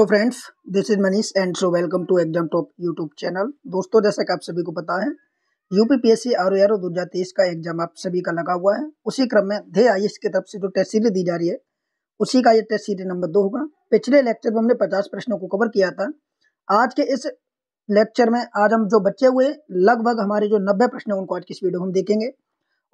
तो friends this is Manish and so welcome to exam top YouTube channel दोस्तों जैसा कि आप सभी को पता है U P P S C R R दो हज़ार तेईस का एग्जाम आप सभी का लगा हुआ है उसी क्रम में धे आई एस की तरफ से जो टेस्ट सीरीज दी जा रही है उसी का ये टेस्ट सीरीज नंबर दो होगा पिछले लेक्चर में हमने पचास प्रश्नों को कवर किया था आज के इस लेक्चर में आज हम जो बच्चे हुए लगभग हमारे जो नब्बे प्रश्न हैं उनको आज किस वीडियो हम देखेंगे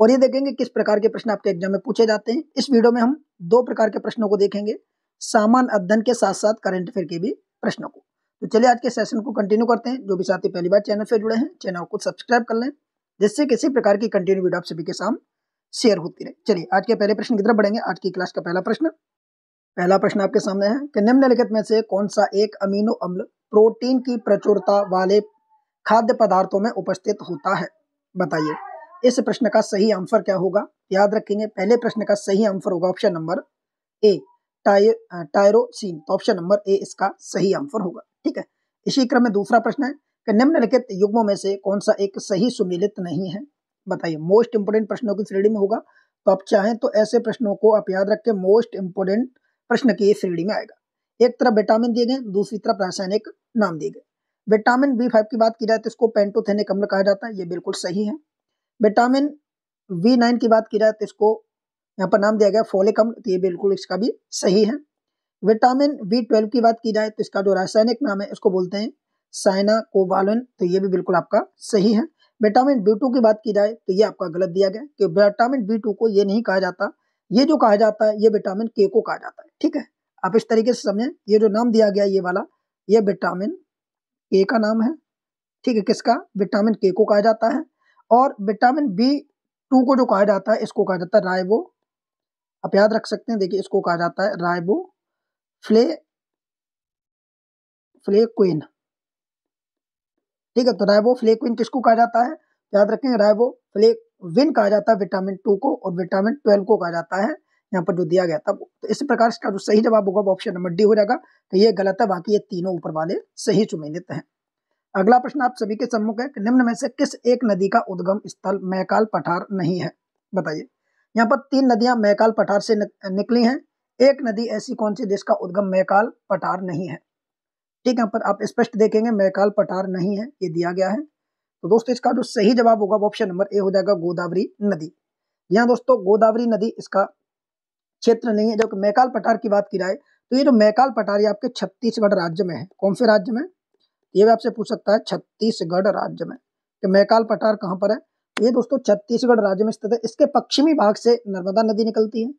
और ये देखेंगे किस प्रकार के प्रश्न आपके एग्जाम में पूछे जाते हैं इस वीडियो में हम दो प्रकार के प्रश्नों को देखेंगे सामान्य अध्ययन के साथ साथ करंट अफेयर के भी प्रश्नों को तो चलिए आज के सेशन को कंटिन्यू करते हैं जो भी साथी पहली बार चैनल से जुड़े हैं चैनल को सब्सक्राइब कर लें जिससे किसी प्रकार की कंटिन्यू वीडियो आप सभी के साम शेयर होती रहे चलिए आज के पहले प्रश्न की तरफ बढ़ेंगे आज की क्लास का पहला प्रश्न पहला प्रश्न आपके सामने है कि निम्नलिखित में से कौन सा एक अमीनो अम्ल प्रोटीन की प्रचुरता वाले खाद्य पदार्थों में उपस्थित होता है बताइए इस प्रश्न का सही आंसर क्या होगा याद रखेंगे पहले प्रश्न का सही आंसर होगा ऑप्शन नंबर ए टायरोसिन तो ऑप्शन नंबर ए इसका सही आंसर होगा ठीक है इसी क्रम में दूसरा प्रश्न है कि निम्नलिखित युग्मों में से कौन सा एक सही सुमिलित नहीं है बताइए मोस्ट इंपोर्टेंट प्रश्नों की श्रेणी में होगा तो आप चाहें तो ऐसे प्रश्नों को आप याद रखें मोस्ट इंपोर्टेंट प्रश्न की श्रेणी में आएगा एक तरफ विटामिन दिए गए दूसरी तरफ रासायनिक नाम दिए गए विटामिन बी फाइव की बात की जाए तो इसको पेंटोथेनिक अम्ल कहा जाता है ये बिल्कुल सही है विटामिन वी नाइन की बात की जाए तो इसको यहाँ पर नाम दिया गया फोलिक अम्ल तो ये बिल्कुल इसका भी सही है विटामिन बी ट्वेल्व की बात की जाए तो इसका जो रासायनिक नाम है उसको बोलते हैं साइना कोवालन तो ये भी बिल्कुल आपका सही है विटामिन बी टू की बात की जाए तो ये आपका गलत दिया गया कि विटामिन बी टू को ये नहीं कहा जाता ये जो कहा जाता है ये विटामिन के को कहा जाता है ठीक है आप इस तरीके से समझें ये जो नाम दिया गया ये वाला ये विटामिन के का नाम है ठीक है किसका विटामिन के को कहा जाता है और विटामिन बी टू को जो कहा जाता है इसको कहा जाता है राइबो आप याद रख सकते हैं देखिए इसको कहा जाता है राइबो फ्ले फ्लेक्विन ठीक है तो राइबो फ्लेक्विन किसको कहा जाता है याद रखें राइबो फ्लेक्विन कहा जाता है विटामिन टू को और विटामिन ट्वेल्व को कहा जाता है यहाँ पर जो दिया गया था तो इसी प्रकार इसका जो सही जवाब होगा वो ऑप्शन नंबर डी हो जाएगा तो ये गलत है बाकी ये तीनों ऊपर वाले सही चुमेलित हैं अगला प्रश्न आप सभी के सम्मुख है कि निम्न में से किस एक नदी का उद्गम स्थल मैकाल पठार नहीं है बताइए यहाँ पर तीन नदियां मैकाल पठार से निकली हैं एक नदी ऐसी कौन सी जिसका उद्गम मैकाल पठार नहीं है ठीक है पर आप स्पष्ट देखेंगे मैकाल पठार नहीं है ये दिया गया है तो दोस्तों इसका जो सही जवाब होगा ऑप्शन नंबर ए हो जाएगा गोदावरी नदी यहाँ दोस्तों गोदावरी नदी इसका क्षेत्र नहीं है जब मैकाल पठार की बात की जाए तो ये जो मैकाल पठार ये आपके छत्तीसगढ़ राज्य में है कौन से राज्य में ये भी आपसे पूछ सकता है छत्तीसगढ़ राज्य में कि मैकाल पठार कहाँ पर है ये दोस्तों छत्तीसगढ़ राज्य में स्थित है इसके पश्चिमी भाग से नर्मदा नदी निकलती है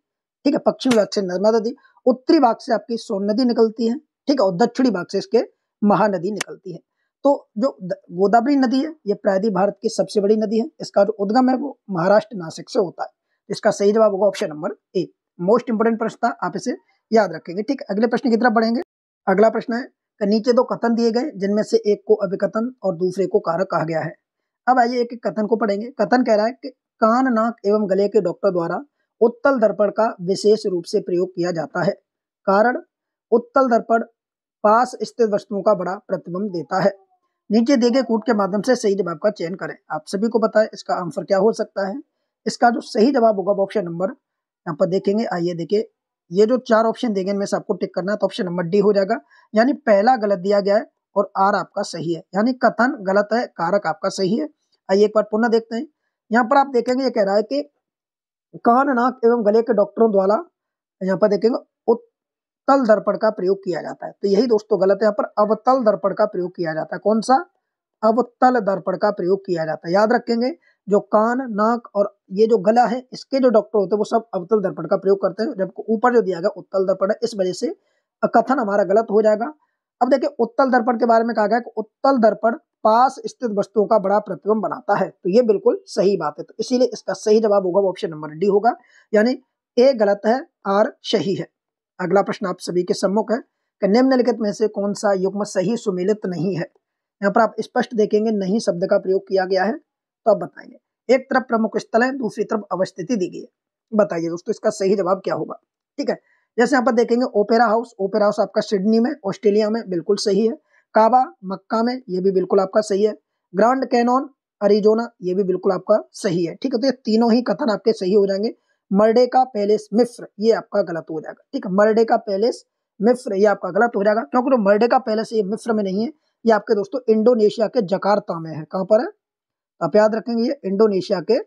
ठीक है पश्चिमी भाग से नर्मदा नदी उत्तरी भाग से आपकी सोन नदी निकलती है ठीक है और दक्षिणी भाग से इसके महानदी निकलती है तो जो गोदावरी नदी है ये प्रायदी भारत की सबसे बड़ी नदी है इसका जो उद्गम है वो महाराष्ट्र नासिक से होता है इसका सही जवाब होगा option number A most important प्रश्न था आप इसे याद रखेंगे ठीक है अगले प्रश्न की तरफ बढ़ेंगे अगला प्रश्न है नीचे दो कथन दिए गए जिनमें से एक को अभिकथन और दूसरे को कारक कहा गया है अब आइए एक एक कथन को पढ़ेंगे कथन कह रहा है कि कान नाक एवं गले के डॉक्टर द्वारा उत्तल दर्पण का विशेष रूप से प्रयोग किया जाता है कारण उत्तल दर्पण पास स्थित वस्तुओं का बड़ा प्रतिबंध देता है नीचे दिए गए कूट के माध्यम से सही जवाब का चयन करें आप सभी को बताए इसका आंसर क्या हो सकता है इसका जो सही जवाब होगा ऑप्शन नंबर यहाँ पर देखेंगे आइए देखिए ये जो चार ऑप्शन देंगे इनमें से आपको टिक करना है तो ऑप्शन नंबर डी हो जाएगा यानी पहला गलत दिया गया है और आर आपका सही है यानी कथन गलत है कारक आपका सही है आइए एक बार पुनः देखते हैं यहाँ पर आप देखेंगे ये कह रहा है कि कान नाक एवं गले के डॉक्टरों द्वारा यहाँ पर देखेंगे उत्तल दर्पण का प्रयोग किया जाता है तो यही दोस्तों गलत है यहाँ पर अवतल दर्पण का प्रयोग किया जाता है कौन सा अवतल दर्पण का प्रयोग किया जाता है याद रखेंगे जो कान नाक और ये जो गला है इसके जो डॉक्टर होते हैं वो सब अवतल दर्पण का प्रयोग करते हैं जबकि ऊपर जो दिया गया उत्तल दर्पण है इस वजह से कथन हमारा गलत हो जाएगा अब देखिए उत्तल दर्पण के बारे में कहा गया कि उत्तल दर्पण पास स्थित वस्तुओं का बड़ा प्रतिबंध बनाता है तो ये बिल्कुल सही बात है तो इसीलिए इसका सही जवाब होगा ऑप्शन नंबर डी होगा यानी ए गलत है आर सही है अगला प्रश्न आप सभी के सम्मुख है कि निम्नलिखित में से कौन सा युग्म सही सुमिलित नहीं है यहाँ पर आप स्पष्ट देखेंगे नहीं शब्द का प्रयोग किया गया है तो आप बताएंगे एक तरफ प्रमुख स्थल है दूसरी तरफ अवस्थिति दी गई है बताइए दोस्तों इसका सही जवाब क्या होगा ठीक है जैसे यहाँ पर देखेंगे ओपेरा हाउस ओपेरा हाउस आपका सिडनी में ऑस्ट्रेलिया में बिल्कुल सही है काबा मक्का में ये भी बिल्कुल आपका सही है ग्रांड कैनॉन अरिजोना ये भी बिल्कुल आपका सही है ठीक है तो ये तीनों ही कथन आपके सही हो जाएंगे मर्डे का पैलेस मिस्र ये आपका गलत हो जाएगा ठीक है मर्डे का पैलेस मिस्र ये आपका गलत हो जाएगा क्योंकि जो मर्डे का पैलेस ये मिस्र में नहीं है ये आपके दोस्तों इंडोनेशिया के जकार्ता में है कहाँ पर है आप याद रखेंगे ये इंडोनेशिया के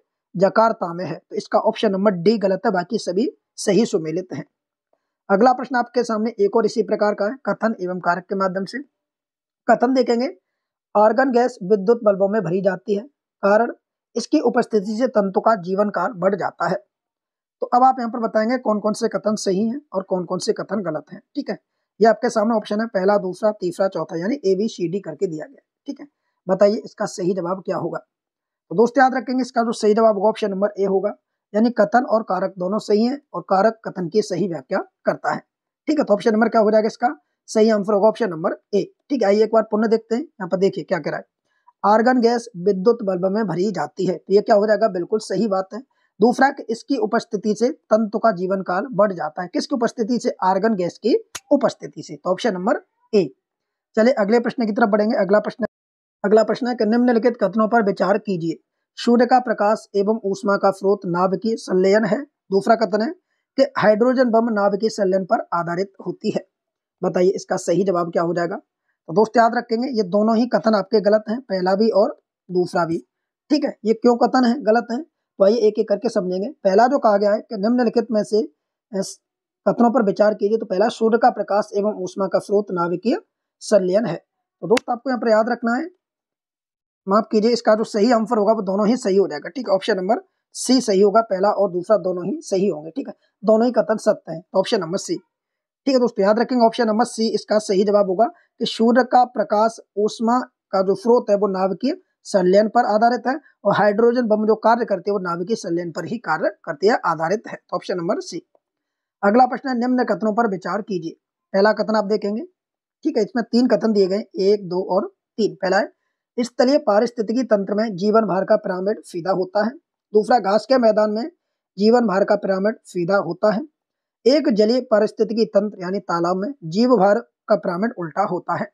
जकार्ता में है तो इसका ऑप्शन नंबर डी गलत है बाकी सभी सही सुमेलित हैं अगला प्रश्न आपके सामने एक और इसी प्रकार का है कथन एवं कारक के माध्यम से कथन देखेंगे आर्गन गैस विद्युत बल्बों में भरी जाती है कारण इसकी उपस्थिति से तंतु का जीवन काल बढ़ जाता है तो अब आप यहाँ पर बताएंगे कौन कौन से कथन सही हैं और कौन कौन से कथन गलत हैं ठीक है ये आपके सामने ऑप्शन है पहला दूसरा तीसरा चौथा यानी ए बी सी डी करके दिया गया ठीक है बताइए इसका सही जवाब क्या होगा तो दोस्तों याद रखेंगे इसका जो सही जवाब होगा ऑप्शन नंबर ए होगा यानी कथन और कारक दोनों सही हैं और कारक कथन की सही व्याख्या करता है ठीक है तो ऑप्शन नंबर क्या हो जाएगा इसका सही आंसर होगा ऑप्शन नंबर ए ठीक है आइए एक बार पुनः देखते हैं यहाँ पर देखिए क्या कह रहा है आर्गन गैस विद्युत बल्ब में भरी जाती है तो ये क्या हो जाएगा बिल्कुल सही बात है दूसरा कि इसकी उपस्थिति से तंतु का जीवन काल बढ़ जाता है किसकी उपस्थिति से आर्गन गैस की उपस्थिति से तो ऑप्शन नंबर ए चले अगले प्रश्न की तरफ बढ़ेंगे अगला प्रश्न अगला प्रश्न है कि निम्नलिखित कथनों पर विचार कीजिए सूर्य का प्रकाश एवं ऊष्मा का स्रोत नाभ की संलयन है दूसरा कथन है कि हाइड्रोजन बम नाभ के संलयन पर आधारित होती है बताइए इसका सही जवाब क्या हो जाएगा तो दोस्त याद रखेंगे ये दोनों ही कथन आपके गलत हैं पहला भी और दूसरा भी ठीक है ये क्यों कथन है गलत है तो आइए एक एक करके समझेंगे पहला जो कहा गया है कि निम्नलिखित में से कथनों पर विचार कीजिए तो पहला सूर्य का प्रकाश एवं ऊष्मा का स्रोत नाविकीय संलयन है तो दोस्त आपको यहाँ पर याद रखना है माफ कीजिए इसका जो सही आंसर होगा वो दोनों ही सही हो जाएगा ठीक है ऑप्शन नंबर सी सही होगा पहला और दूसरा दोनों ही सही होंगे ठीक है दोनों ही कथन सत्य है तो ऑप्शन नंबर सी ठीक है दोस्तों याद रखेंगे ऑप्शन नंबर सी इसका सही जवाब होगा कि सूर्य का प्रकाश ऊष्मा का जो स्रोत है वो नाभिकीय संलयन पर आधारित है और हाइड्रोजन बम जो कार्य करते हैं वो नाभिकीय संलयन पर ही कार्य करते हैं आधारित है ऑप्शन नंबर सी अगला प्रश्न है निम्न कथनों पर विचार कीजिए पहला कथन आप देखेंगे ठीक है इसमें तीन कथन दिए गए एक दो और तीन पहला है स्थलीय पारिस्थितिकी तंत्र में जीवन भार का पिरामिड सीधा होता है दूसरा घास के मैदान में जीवन भार का पिरामिड सीधा होता है एक जलीय पारिस्थितिकी तंत्र यानी तालाब में जीव भार का पिरामिड उल्टा होता है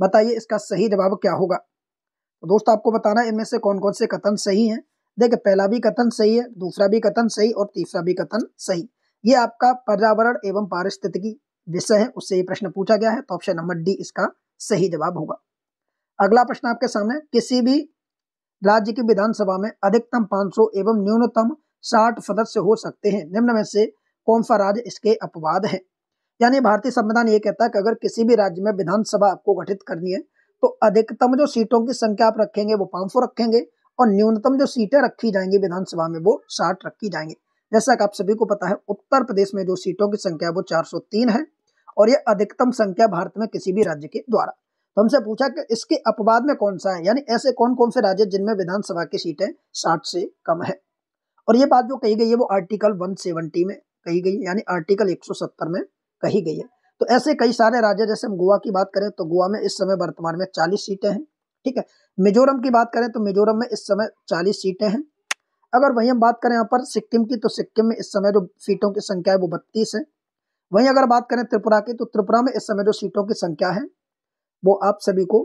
बताइए इसका सही जवाब क्या होगा तो दोस्तों आपको बताना इनमें से कौन कौन से कथन सही हैं देखिए पहला भी कथन सही है दूसरा भी कथन सही और तीसरा भी कथन सही ये आपका पर्यावरण एवं पारिस्थितिकी विषय है उससे ये प्रश्न पूछा गया है तो ऑप्शन नंबर डी इसका सही जवाब होगा अगला प्रश्न आपके सामने किसी भी राज्य की विधानसभा में अधिकतम 500 एवं न्यूनतम 60 सदस्य हो सकते हैं निम्न में से कौन सा राज्य इसके अपवाद है यानी भारतीय संविधान ये कहता है कि अगर किसी भी राज्य में विधानसभा आपको गठित करनी है तो अधिकतम जो सीटों की संख्या आप रखेंगे वो पांच रखेंगे और न्यूनतम जो सीटें रखी जाएंगी विधानसभा में वो साठ रखी जाएंगी जैसा कि आप सभी को पता है उत्तर प्रदेश में जो सीटों की संख्या वो 403 है और ये अधिकतम संख्या भारत में किसी भी राज्य के द्वारा तो हमसे पूछा कि इसके अपवाद में कौन सा है यानी ऐसे कौन कौन से राज्य जिनमें विधानसभा की सीटें साठ से कम है और ये बात जो कही गई है वो आर्टिकल 170 में कही गई है यानी आर्टिकल 170 में कही गई है तो ऐसे कई सारे राज्य जैसे हम गोवा की बात करें तो गोवा में इस समय वर्तमान में चालीस सीटें हैं ठीक है मिजोरम की बात करें तो मिजोरम में इस समय चालीस सीटें हैं अगर वहीं हम बात करें यहाँ पर सिक्किम की तो सिक्किम में इस समय जो सीटों की संख्या है वो बत्तीस है वहीं अगर बात करें त्रिपुरा की तो त्रिपुरा में इस समय जो सीटों की संख्या है वो आप सभी को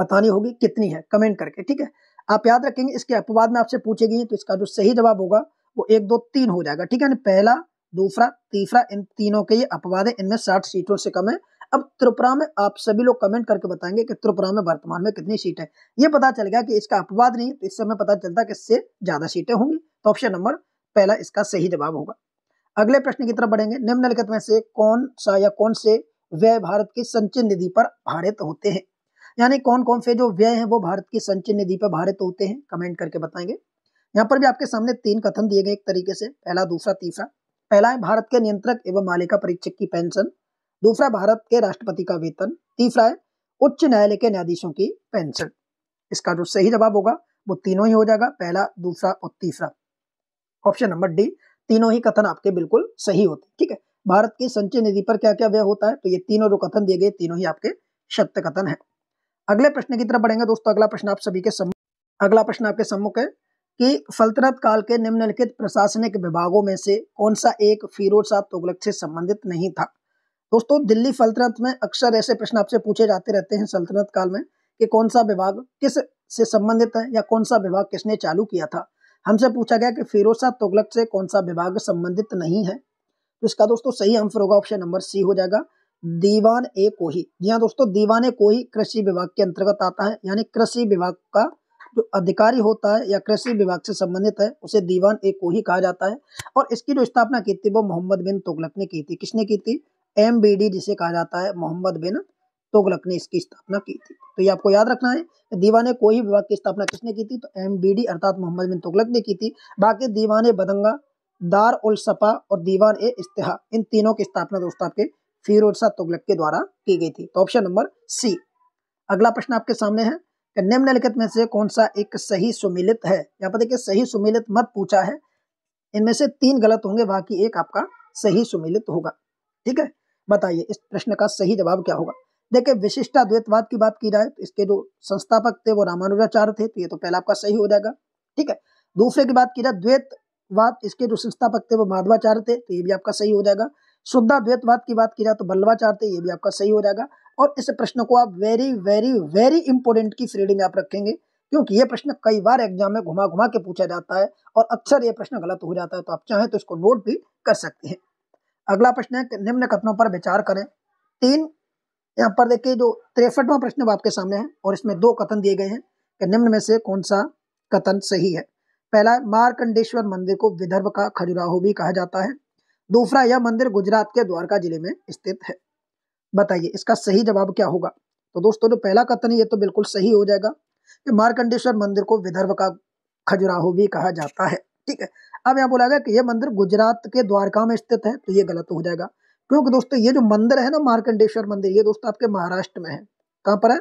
बतानी होगी कितनी है कमेंट करके ठीक है आप याद रखेंगे इसके अपवाद में आपसे पूछे गए तो इसका जो सही जवाब होगा वो एक दो तीन हो जाएगा ठीक है पहला दूसरा तीसरा इन तीनों के ये अपवाद है इनमें साठ सीटों से कम है अब त्रिपुरा में आप सभी लोग कमेंट करके बताएंगे कि त्रिपुरा में वर्तमान में कितनी सीट है ये पता चल गया कि इसका अपवाद नहीं तो इससे हमें पता चलता कि इससे ज्यादा सीटें होंगी तो ऑप्शन नंबर पहला इसका सही जवाब होगा अगले प्रश्न की तरफ बढ़ेंगे निम्नलिखित में से कौन सा या कौन से व्यय भारत की संचय निधि पर भारित होते हैं यानी कौन कौन से जो व्यय है वो भारत की संचय निधि पर भारित होते हैं कमेंट करके बताएंगे यहाँ पर भी आपके सामने तीन कथन दिए गए एक तरीके से पहला दूसरा तीसरा पहला है भारत के नियंत्रक एवं मालिका परीक्षक की पेंशन दूसरा भारत के राष्ट्रपति का वेतन तीसरा है उच्च न्यायालय के न्यायाधीशों की पेंशन इसका जो सही जवाब होगा वो तीनों ही हो जाएगा पहला दूसरा और तीसरा ऑप्शन नंबर डी तीनों ही कथन आपके बिल्कुल सही होते हैं ठीक है भारत की संचय निधि पर क्या क्या व्यय होता है तो ये तीनों जो कथन दिए गए तीनों ही आपके सत्य कथन है अगले प्रश्न की तरफ बढ़ेंगे दोस्तों अगला प्रश्न आप सभी के सम्मुख अगला प्रश्न आपके सम्मुख है कि सल्तनत काल के निम्नलिखित प्रशासनिक विभागों में से कौन सा एक फिरोज शाह तुगलक से संबंधित नहीं था दोस्तों दिल्ली सल्तनत में अक्सर ऐसे प्रश्न आपसे पूछे जाते रहते हैं सल्तनत काल में कि कौन सा विभाग किस से संबंधित है या कौन सा विभाग किसने चालू किया था हमसे पूछा गया कि फिरोज शाह तुगलक से कौन सा विभाग संबंधित नहीं है तो इसका दोस्तों सही आंसर होगा ऑप्शन नंबर सी हो जाएगा दीवान ए कोही जी हाँ दोस्तों दीवान ए कोही कृषि विभाग के अंतर्गत आता है यानी कृषि विभाग का जो अधिकारी होता है या कृषि विभाग से संबंधित है उसे दीवान ए को ही कहा जाता है और इसकी जो स्थापना की थी वो मोहम्मद बिन तुगलक ने की थी किसने की थी एम जिसे कहा जाता है मोहम्मद बिन तुगलक ने इसकी स्थापना की थी तो ये आपको याद रखना है दीवाने कोही विभाग की स्थापना किसने की थी तो एम अर्थात मोहम्मद बिन तुगलक ने की थी बाकी दीवान बदंगा दार उल सपा और दीवान ए इस्तेहा इन तीनों की स्थापना दोस्तों आपके फिरोज शाह तुगलक के द्वारा की गई थी तो ऑप्शन नंबर सी अगला प्रश्न आपके सामने है निम्न निम्नलिखित में से कौन सा एक सही सुमिलित है यहाँ पर देखिए सही सुमिलित मत पूछा है इनमें से तीन गलत होंगे बाकी एक आपका सही सुमिलित होगा ठीक है बताइए इस प्रश्न का सही जवाब क्या होगा देखिए विशिष्टा द्वैतवाद की बात की जाए तो इसके जो संस्थापक थे वो रामानुजाचार्य थे तो ये तो पहला आपका सही हो जाएगा ठीक है दूसरे की बात की जाए द्वैतवाद इसके जो संस्थापक थे वो माधवाचार्य थे तो ये भी आपका सही हो जाएगा शुद्धा द्वैतवाद की बात की जाए तो बल्लवाचार्य थे ये भी आपका सही हो जाएगा और इस प्रश्न को आप वेरी वेरी वेरी इंपॉर्टेंट की श्रेणी में आप रखेंगे क्योंकि ये प्रश्न कई बार एग्जाम में घुमा घुमा के पूछा जाता है और अक्सर ये प्रश्न गलत हो जाता है तो आप चाहें तो इसको नोट भी कर सकते हैं अगला प्रश्न है निम्न कथनों पर विचार करें तीन यहाँ पर देखिए जो तिरसठवा प्रश्न आपके सामने है और इसमें दो कथन दिए गए हैं कि निम्न में से कौन सा कथन सही है पहला मारकंडेश्वर मंदिर को विदर्भ का खजुराहो भी कहा जाता है दूसरा यह मंदिर गुजरात के द्वारका जिले में स्थित है बताइए इसका सही जवाब क्या होगा तो दोस्तों जो पहला कथन है ये तो बिल्कुल सही हो जाएगा कि मार्कंडेश्वर मंदिर को विदर्भ का खजुराहो भी कहा जाता है ठीक है अब यहाँ बोला गया कि यह मंदिर गुजरात के द्वारका में स्थित है तो ये गलत हो जाएगा क्योंकि दोस्तों ये जो मंदिर है ना मार्कंडेश्वर मंदिर ये दोस्तों आपके महाराष्ट्र में है कहाँ पर है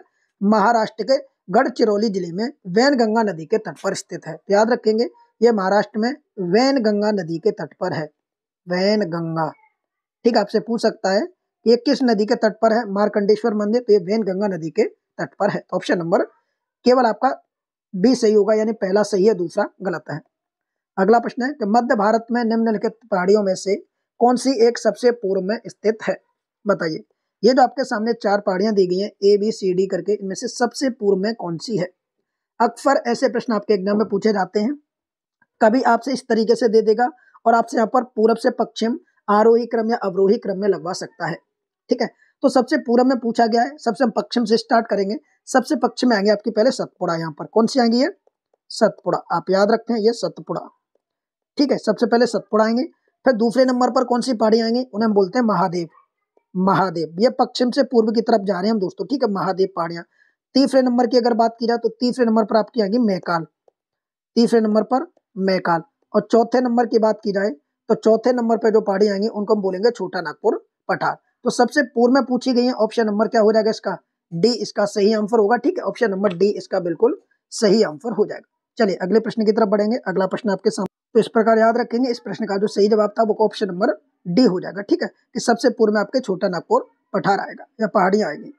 महाराष्ट्र के गढ़चिरौली जिले में वैन गंगा नदी के तट पर स्थित है तो याद रखेंगे ये महाराष्ट्र में वैन गंगा नदी के तट पर है वैन गंगा ठीक आपसे पूछ सकता है ये किस नदी के तट पर है मारकंडेश्वर मंदिर तो ये वैन गंगा नदी के तट पर है ऑप्शन तो नंबर केवल आपका बी सही होगा यानी पहला सही है दूसरा गलत है अगला प्रश्न है कि मध्य भारत में निम्नलिखित पहाड़ियों में से कौन सी एक सबसे पूर्व में स्थित है बताइए ये जो आपके सामने चार पहाड़ियां दी गई हैं ए बी सी डी करके इनमें से सबसे पूर्व में कौन सी है अक्सर ऐसे प्रश्न आपके एग्जाम में पूछे जाते हैं कभी आपसे इस तरीके से दे देगा और आपसे यहाँ पर पूर्व से पश्चिम आरोही क्रम या अवरोही क्रम में लगवा सकता है ठीक है तो सबसे पूरब में पूछा गया है सबसे हम पश्चिम से स्टार्ट करेंगे सबसे पक्ष में आएंगे आपके पहले सतपुड़ा यहाँ पर कौन सी आएंगी ये सतपुड़ा आप याद रखते हैं ये सतपुड़ा ठीक है सबसे पहले सतपुड़ा आएंगे फिर दूसरे नंबर पर कौन सी पहाड़ी आएंगे उन्हें हम बोलते हैं महादेव महादेव ये पश्चिम से पूर्व की तरफ जा रहे हैं हम दोस्तों ठीक है महादेव पहाड़ियां तीसरे नंबर की अगर बात की जाए तो तीसरे नंबर पर आपकी आएगी मैकाल तीसरे नंबर पर मैकाल और चौथे नंबर की बात की जाए तो चौथे नंबर पर जो पहाड़ी आएंगी उनको हम बोलेंगे छोटा नागपुर पठार तो सबसे पूर्व में पूछी गई है ऑप्शन नंबर क्या हो जाएगा इसका डी इसका सही आंसर होगा ठीक है ऑप्शन नंबर डी इसका बिल्कुल सही आंसर हो जाएगा चलिए अगले प्रश्न की तरफ बढ़ेंगे अगला प्रश्न आपके सामने तो इस प्रकार याद रखेंगे इस प्रश्न का जो सही जवाब था वो ऑप्शन नंबर डी हो जाएगा ठीक है कि सबसे पूर्व में आपके छोटा नागपुर पठार आएगा या पहाड़ियाँ आएगी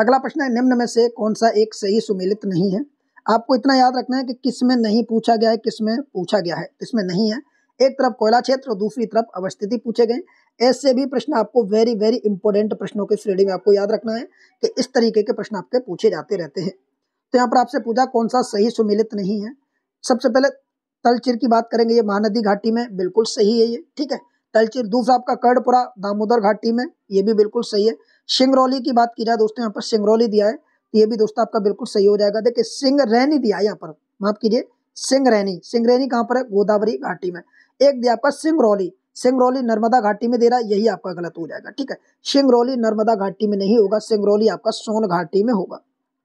अगला प्रश्न है निम्न में से कौन सा एक सही सुमेलित नहीं है आपको इतना याद रखना है कि किस में नहीं पूछा गया है किस में पूछा गया है किसमें नहीं है एक तरफ कोयला क्षेत्र और दूसरी तरफ अवस्थिति पूछे गए ऐसे भी प्रश्न आपको वेरी वेरी इंपॉर्टेंट प्रश्नों के श्रेणी में आपको याद रखना है कि इस तरीके के प्रश्न आपके पूछे जाते रहते हैं तो यहाँ पर आपसे पूछा कौन सा सही सुमिलित नहीं है सबसे पहले तलचिर की बात करेंगे ये महानदी घाटी में बिल्कुल सही है ये ठीक है तलचिर दूसरा आपका कर्णपुरा दामोदर घाटी में ये भी बिल्कुल सही है सिंगरौली की बात की जाए दोस्तों यहाँ पर सिंगरौली दिया है तो ये भी दोस्तों आपका बिल्कुल सही हो जाएगा देखिए सिंगरैनी दिया है यहाँ पर माफ कीजिए सिंगरैनी सिंगरैनी कहाँ पर है गोदावरी घाटी में एक दिया आपका सिंगरौली सिंगरौली नर्मदा घाटी में दे रहा है यही आपका गलत हो जाएगा ठीक है सिंगरौली नर्मदा घाटी में नहीं होगा सिंगरौली आपका सोन घाटी में होगा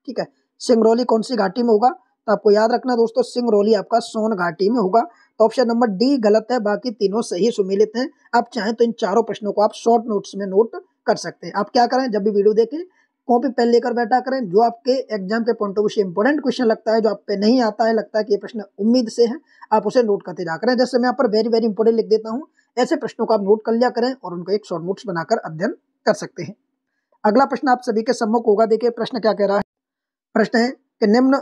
ठीक है सिंगरौली कौन सी घाटी में होगा तो आपको याद रखना दोस्तों सिंगरौली आपका सोन घाटी में होगा तो ऑप्शन नंबर डी गलत है बाकी तीनों सही सुमिलित हैं आप चाहें तो इन चारों प्रश्नों को आप शॉर्ट नोट्स में नोट कर सकते हैं आप क्या करें जब भी वीडियो देखें कॉपी पेन लेकर बैठा करें जो आपके एग्जाम के पॉइंट ऑफ व्यू से इंपॉर्टेंट क्वेश्चन लगता है जो आप पे नहीं आता है लगता है कि ये प्रश्न उम्मीद से है आप उसे नोट करते जा करें जैसे मैं यहाँ पर वेरी वेरी इंपॉर्टेंट लिख देता हूँ ऐसे प्रश्नों को आप नोट कर लिया करें और उनको एक शॉर्ट नोट्स बनाकर अध्ययन कर सकते हैं अगला प्रश्न आप सभी के सम्मुख होगा देखिए प्रश्न क्या कह रहा है प्रश्न है कि निम्न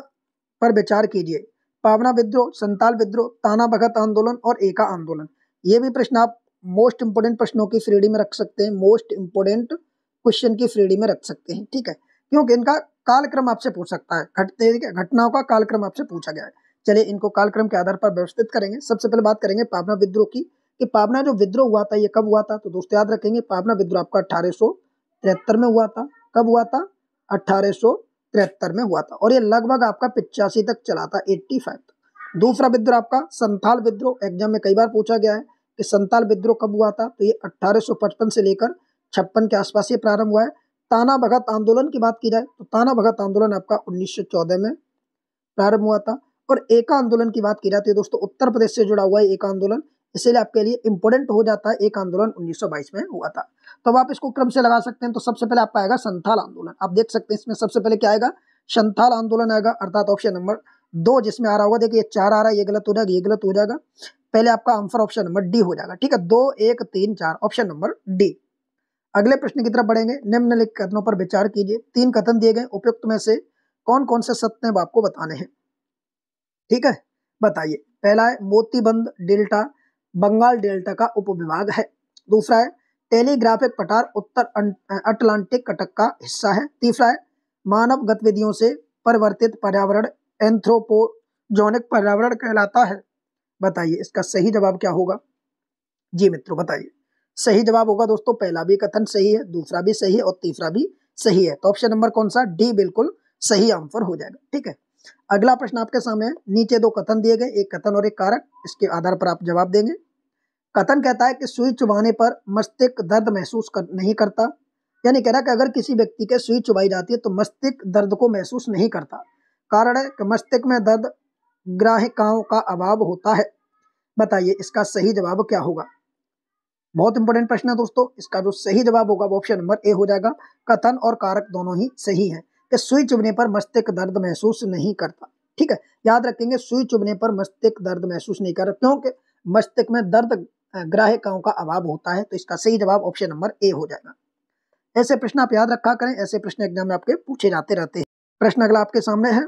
पर विचार कीजिए पावना विद्रोह संताल विद्रोह ताना भगत आंदोलन और एका आंदोलन ये भी प्रश्न आप मोस्ट इंपोर्टेंट प्रश्नों की श्रेणी में रख सकते हैं मोस्ट इंपोर्टेंट क्वेश्चन की श्रेणी में रख सकते हैं ठीक है क्योंकि इनका कालक्रम आपसे पूछ सकता है घटते घटनाओं का कालक्रम आपसे पूछा गया है चलिए इनको कालक्रम के आधार पर व्यवस्थित करेंगे सबसे पहले बात करेंगे पावना विद्रोह की कि पावना जो विद्रोह हुआ था ये कब हुआ था तो दोस्तों याद रखेंगे पावना विद्रोह आपका अट्ठारह में हुआ था कब हुआ था अट्ठारह में हुआ था और ये लगभग आपका पिचासी तक चला था एट्टी फाइव दूसरा विद्रोह आपका संथाल विद्रोह एग्जाम में कई बार पूछा गया है कि संताल विद्रोह कब हुआ था तो ये 1855 से लेकर छप्पन के आसपास ये प्रारंभ हुआ है ताना भगत आंदोलन की बात की जाए तो ताना भगत आंदोलन आपका 1914 में प्रारंभ हुआ था और एका आंदोलन की बात की जाती है दोस्तों उत्तर प्रदेश से जुड़ा हुआ है एक आंदोलन इसलिए आपके लिए इंपोर्टेंट हो जाता है एक आंदोलन 1922 में हुआ था तो अब आप इसको क्रम से लगा सकते हैं तो सबसे पहले आपका आएगा संथाल आंदोलन आप देख सकते हैं इसमें सबसे पहले क्या आएगा संथाल आंदोलन आएगा अर्थात ऑप्शन नंबर दो जिसमें आ रहा होगा देखिए चार आ रहा है ये गलत हो जाएगा ये गलत हो जाएगा पहले आपका आंसर ऑप्शन नंबर डी हो जाएगा ठीक है दो एक तीन चार ऑप्शन नंबर डी अगले प्रश्न की तरफ बढ़ेंगे निम्नलिखित कथनों पर विचार कीजिए तीन कथन दिए गए उपयुक्त में से कौन कौन से सत्य आपको बताने हैं ठीक है बताइए पहला है मोतीबंद डेल्टा बंगाल डेल्टा का उपविभाग है दूसरा है टेलीग्राफिक पठार उत्तर अं-, अटलांटिक कटक का हिस्सा है तीसरा है मानव गतिविधियों से परिवर्तित पर्यावरण एंथ्रोपोजोनिक पर्यावरण कहलाता है बताइए इसका सही जवाब क्या होगा जी मित्रों बताइए सही जवाब होगा दोस्तों पहला भी कथन सही है दूसरा भी सही है और तीसरा भी सही है तो ऑप्शन नंबर कौन सा डी बिल्कुल सही आंसर हो जाएगा ठीक है अगला प्रश्न आपके सामने है नीचे दो कथन दिए गए एक कथन और एक कारक इसके आधार पर आप जवाब देंगे कथन कहता है कि सुई चुबाने पर मस्तिष्क दर्द महसूस कर नहीं करता यानी कह रहा है कि अगर किसी व्यक्ति के सुई चुबाई जाती है तो मस्तिष्क दर्द को महसूस नहीं करता कारण है कि मस्तिष्क में दर्द ग्राहिकाओं का अभाव होता है बताइए इसका सही जवाब क्या होगा बहुत इंपॉर्टेंट प्रश्न है दोस्तों इसका जो सही जवाब होगा वो ऑप्शन नंबर ए हो जाएगा कथन और कारक दोनों ही सही है कि सुई चुभने पर मस्तिष्क दर्द महसूस नहीं करता ठीक है याद रखेंगे सुई चुभने पर मस्तिष्क दर्द महसूस नहीं कर क्योंकि मस्तिष्क में दर्द ग्राहकों का अभाव होता है तो इसका सही जवाब ऑप्शन नंबर ए हो जाएगा ऐसे प्रश्न आप याद रखा करें ऐसे प्रश्न एग्जाम में आपके पूछे जाते रहते हैं प्रश्न अगला आपके सामने है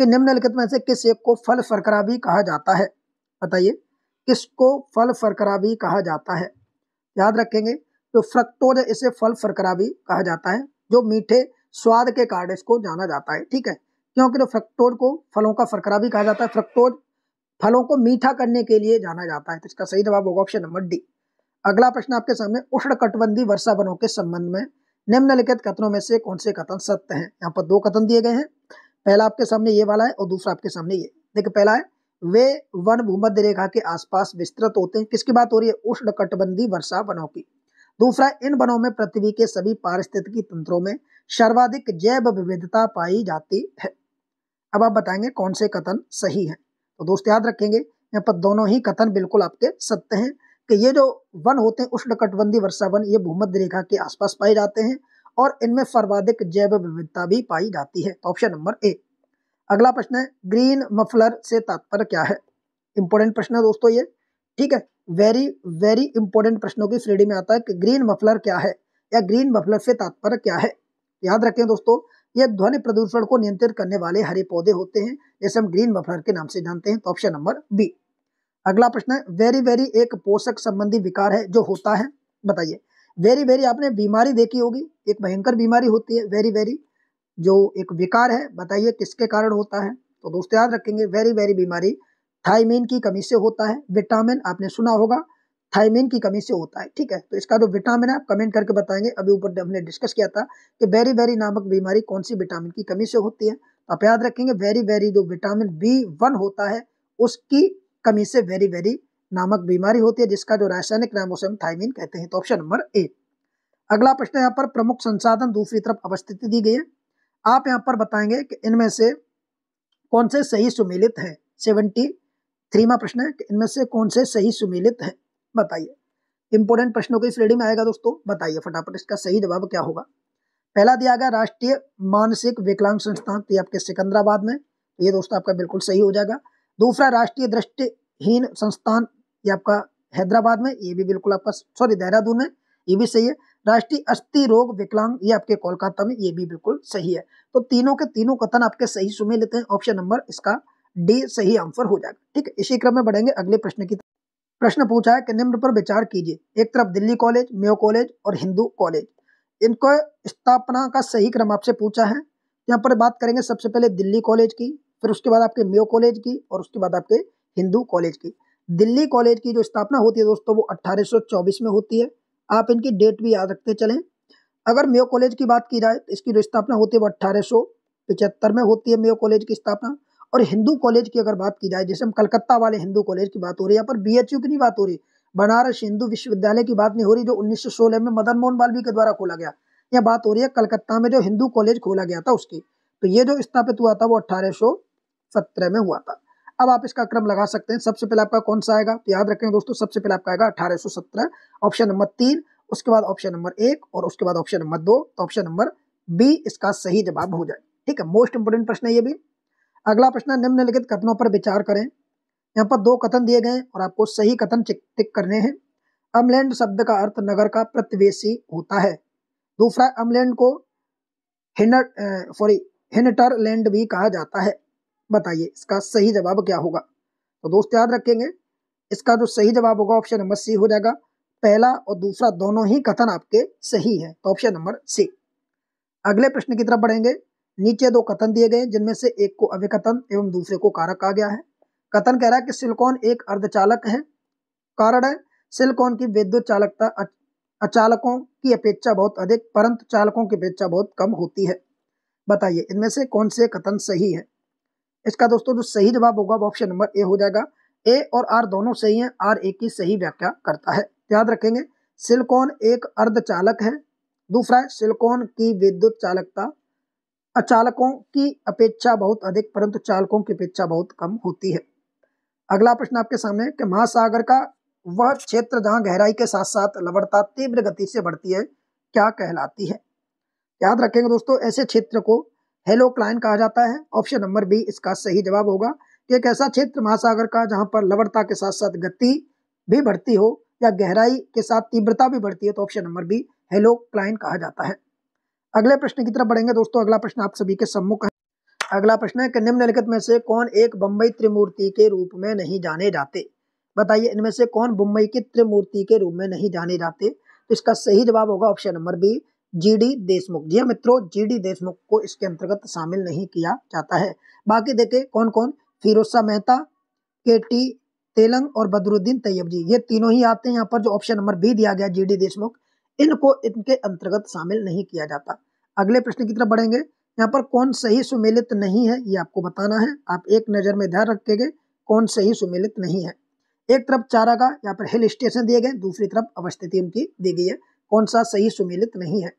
कि निम्नलिखित में से किस एक को फल फरकरा भी कहा जाता है बताइए किसको फल फरकरा भी कहा जाता है याद रखेंगे जो फ्रक्टोज इसे फल फरकरा भी कहा जाता है जो मीठे स्वाद के कारण इसको जाना जाता है ठीक है क्योंकि जो फ्रक्टोज को फलों का फरकरा भी कहा जाता है फ्रक्टोज फलों को मीठा करने के लिए जाना जाता है तो इसका सही जवाब होगा ऑप्शन नंबर डी अगला प्रश्न आपके सामने उष्ण कटबंधी वर्षा वनों के संबंध में निम्नलिखित कथनों में से कौन से कथन सत्य हैं यहाँ पर दो कथन दिए गए हैं पहला आपके सामने ये वाला है और दूसरा आपके सामने ये देखिए पहला है वे वन भूमध्य रेखा के आसपास विस्तृत होते हैं किसकी बात हो रही है उष्ण कटबंधी वर्षा वनों की दूसरा इन वनों में पृथ्वी के सभी पारिस्थितिकी तंत्रों में सर्वाधिक जैव विविधता पाई जाती है अब आप बताएंगे कौन से कथन सही है तो दोस्त याद रखेंगे यहाँ पर दोनों ही कथन बिल्कुल आपके सत्य हैं कि ये जो वन होते हैं उष्ण कटबंदी वर्षा वन ये भूमध्य रेखा के आसपास पाए जाते हैं और इनमें सर्वाधिक जैव विविधता भी पाई जाती है ऑप्शन नंबर ए अगला प्रश्न है ग्रीन मफलर से तात्पर्य क्या है इंपॉर्टेंट प्रश्न है दोस्तों ये ठीक है वेरी वेरी इंपॉर्टेंट प्रश्नों की श्रेणी में आता है कि ग्रीन मफलर क्या है या ग्रीन मफलर से तात्पर्य क्या है याद रखें दोस्तों ये ध्वनि प्रदूषण को नियंत्रित करने वाले हरे पौधे होते हैं जैसे हम ग्रीन मफलर के नाम से जानते हैं तो ऑप्शन नंबर बी अगला प्रश्न है वेरी वेरी एक पोषक संबंधी विकार है जो होता है बताइए वेरी वेरी आपने बीमारी देखी होगी एक भयंकर बीमारी होती है वेरी वेरी जो एक विकार है बताइए किसके कारण होता है तो दोस्तों याद रखेंगे वेरी वेरी बीमारी थाइमिन की कमी से होता है विटामिन आपने सुना होगा थायमीन की कमी से होता है ठीक है तो इसका जो तो विटामिन है आप कमेंट करके बताएंगे अभी ऊपर हमने डिस्कस किया था कि बेरी बेरी नामक बीमारी कौन सी विटामिन की कमी से होती है तो आप याद रखेंगे वेरी वेरी जो विटामिन बी वन होता है उसकी कमी से वेरी वेरी नामक बीमारी होती है जिसका जो रासायनिक नाम उसे हम थायमीन कहते हैं तो ऑप्शन नंबर ए अगला प्रश्न यहाँ पर प्रमुख संसाधन दूसरी तरफ अवस्थित दी गई है आप यहाँ पर बताएंगे कि इनमें से कौन से सही सुमिलित है सेवेंटी थ्रीवा प्रश्न है कि इनमें से कौन से सही सुमिलित है बताइए इंपोर्टेंट प्रश्नों की श्रेणी में आएगा दोस्तों बताइए फटाफट इसका सही जवाब क्या होगा पहला दिया गया राष्ट्रीय मानसिक विकलांग संस्थान ये आपके सिकंदराबाद में तो ये दोस्तों आपका बिल्कुल सही हो जाएगा दूसरा राष्ट्रीय दृष्टिहीन संस्थान ये आपका हैदराबाद में ये भी बिल्कुल आपका सॉरी देहरादून में ये भी सही है राष्ट्रीय अस्थि रोग विकलांग ये आपके कोलकाता में ये भी बिल्कुल सही है तो तीनों के तीनों कथन आपके सही लेते हैं ऑप्शन नंबर इसका डी सही आंसर हो जाएगा ठीक है इसी क्रम में बढ़ेंगे अगले प्रश्न की तरफ प्रश्न पूछा है कि निम्न पर विचार कीजिए एक तरफ दिल्ली कॉलेज मेयो कॉलेज और हिंदू कॉलेज इनको स्थापना का सही क्रम आपसे पूछा है यहाँ पर बात करेंगे सबसे पहले दिल्ली कॉलेज की फिर उसके बाद आपके मेयो कॉलेज की और उसके बाद आपके हिंदू कॉलेज की दिल्ली कॉलेज की जो स्थापना होती है दोस्तों वो अट्ठारह में होती है आप इनकी डेट भी याद रखते चलें अगर मेयो कॉलेज की बात की जाए तो इसकी जो स्थापना होती है वो अट्ठारह में होती है मेयो कॉलेज की स्थापना और हिंदू कॉलेज की अगर बात की जाए जैसे हम कलकत्ता वाले हिंदू कॉलेज की बात हो रही है यहाँ पर बी की नहीं बात हो रही बनारस हिंदू विश्वविद्यालय की बात नहीं हो रही जो सोलह में मदन मोहन मालवीय के द्वारा खोला गया यह बात हो रही है कलकत्ता में जो हिंदू कॉलेज खोला गया था उसकी तो ये जो स्थापित हुआ था वो अट्ठारह में हुआ था अब आप इसका क्रम लगा सकते हैं सबसे पहले आपका कौन सा आएगा तो याद रखें दोस्तों सबसे पहले आपका आएगा अठारह ऑप्शन नंबर तीन उसके बाद ऑप्शन नंबर एक और उसके बाद ऑप्शन नंबर दो तो ऑप्शन नंबर बी इसका सही जवाब हो जाए ठीक है मोस्ट इंपोर्टेंट प्रश्न है ये भी अगला प्रश्न निम्नलिखित कथनों पर विचार करें यहाँ पर दो कथन दिए गए और आपको सही कथन टिक करने हैं अमलैंड शब्द का अर्थ नगर का प्रतिवेशी होता है दूसरा अमलैंड को सॉरी हिनटरलैंड भी कहा जाता है बताइए इसका सही जवाब क्या होगा तो दोस्त याद रखेंगे इसका जो सही जवाब होगा ऑप्शन नंबर सी हो जाएगा पहला और दूसरा दोनों ही कथन आपके सही है तो ऑप्शन नंबर सी अगले प्रश्न की तरफ बढ़ेंगे नीचे दो कथन दिए गए जिनमें से एक को अभिकथन एवं दूसरे को कारक कहा गया है कथन कह रहा है कि सिलिकॉन एक अर्धचालक है कारण है सिलिकॉन की विद्युत चालकता अचालकों की अपेक्षा बहुत अधिक परंतु चालकों की अपेक्षा बहुत कम होती है बताइए इनमें से कौन से कथन सही है इसका दोस्तों जो सही जवाब होगा वो ऑप्शन नंबर ए हो जाएगा ए और आर दोनों सही हैं आर ए की सही व्याख्या करता है याद रखेंगे सिलिकॉन एक अर्धचालक है दूसरा है सिलिकॉन की विद्युत चालकता अचालकों की अपेक्षा बहुत अधिक परंतु चालकों की अपेक्षा बहुत कम होती है अगला प्रश्न आपके सामने कि महासागर का वह क्षेत्र जहां गहराई के साथ साथ लवणता तीव्र गति से बढ़ती है क्या कहलाती है याद रखेंगे दोस्तों ऐसे क्षेत्र को हेलो क्लाइन कहा जाता है ऑप्शन नंबर बी इसका सही जवाब होगा कि एक ऐसा क्षेत्र महासागर का जहां पर लवणता के साथ साथ गति भी बढ़ती हो या गहराई के साथ तीव्रता भी बढ़ती है तो option number B halocline कहा जाता है अगले प्रश्न की तरफ बढ़ेंगे दोस्तों अगला प्रश्न आप सभी के सम्मुख है अगला प्रश्न है कि निम्नलिखित में से कौन एक बम्बई त्रिमूर्ति के रूप में नहीं जाने जाते बताइए इनमें से कौन बम्बई की त्रिमूर्ति के रूप में नहीं जाने जाते तो इसका सही जवाब होगा option number B G D Deshmukh ji हाँ मित्रों जीडी देशमुख को इसके अंतर्गत शामिल नहीं किया जाता है बाकी देखे कौन कौन फिरोसा मेहता के टी तेलंग और बदरुद्दीन तैयब जी ये तीनों ही आते हैं यहाँ पर जो ऑप्शन नंबर बी दिया गया जीडी देशमुख इनको इनके अंतर्गत शामिल नहीं किया जाता अगले प्रश्न की तरफ बढ़ेंगे यहाँ पर कौन सही सुमेलित नहीं है ये आपको बताना है आप एक नज़र में ध्यान रखेंगे कौन सही सुमेलित नहीं है एक तरफ चारा का यहाँ पर हिल स्टेशन दिए गए दूसरी तरफ अवस्थिति उनकी दी गई है कौन सा सही सुमेलित नहीं है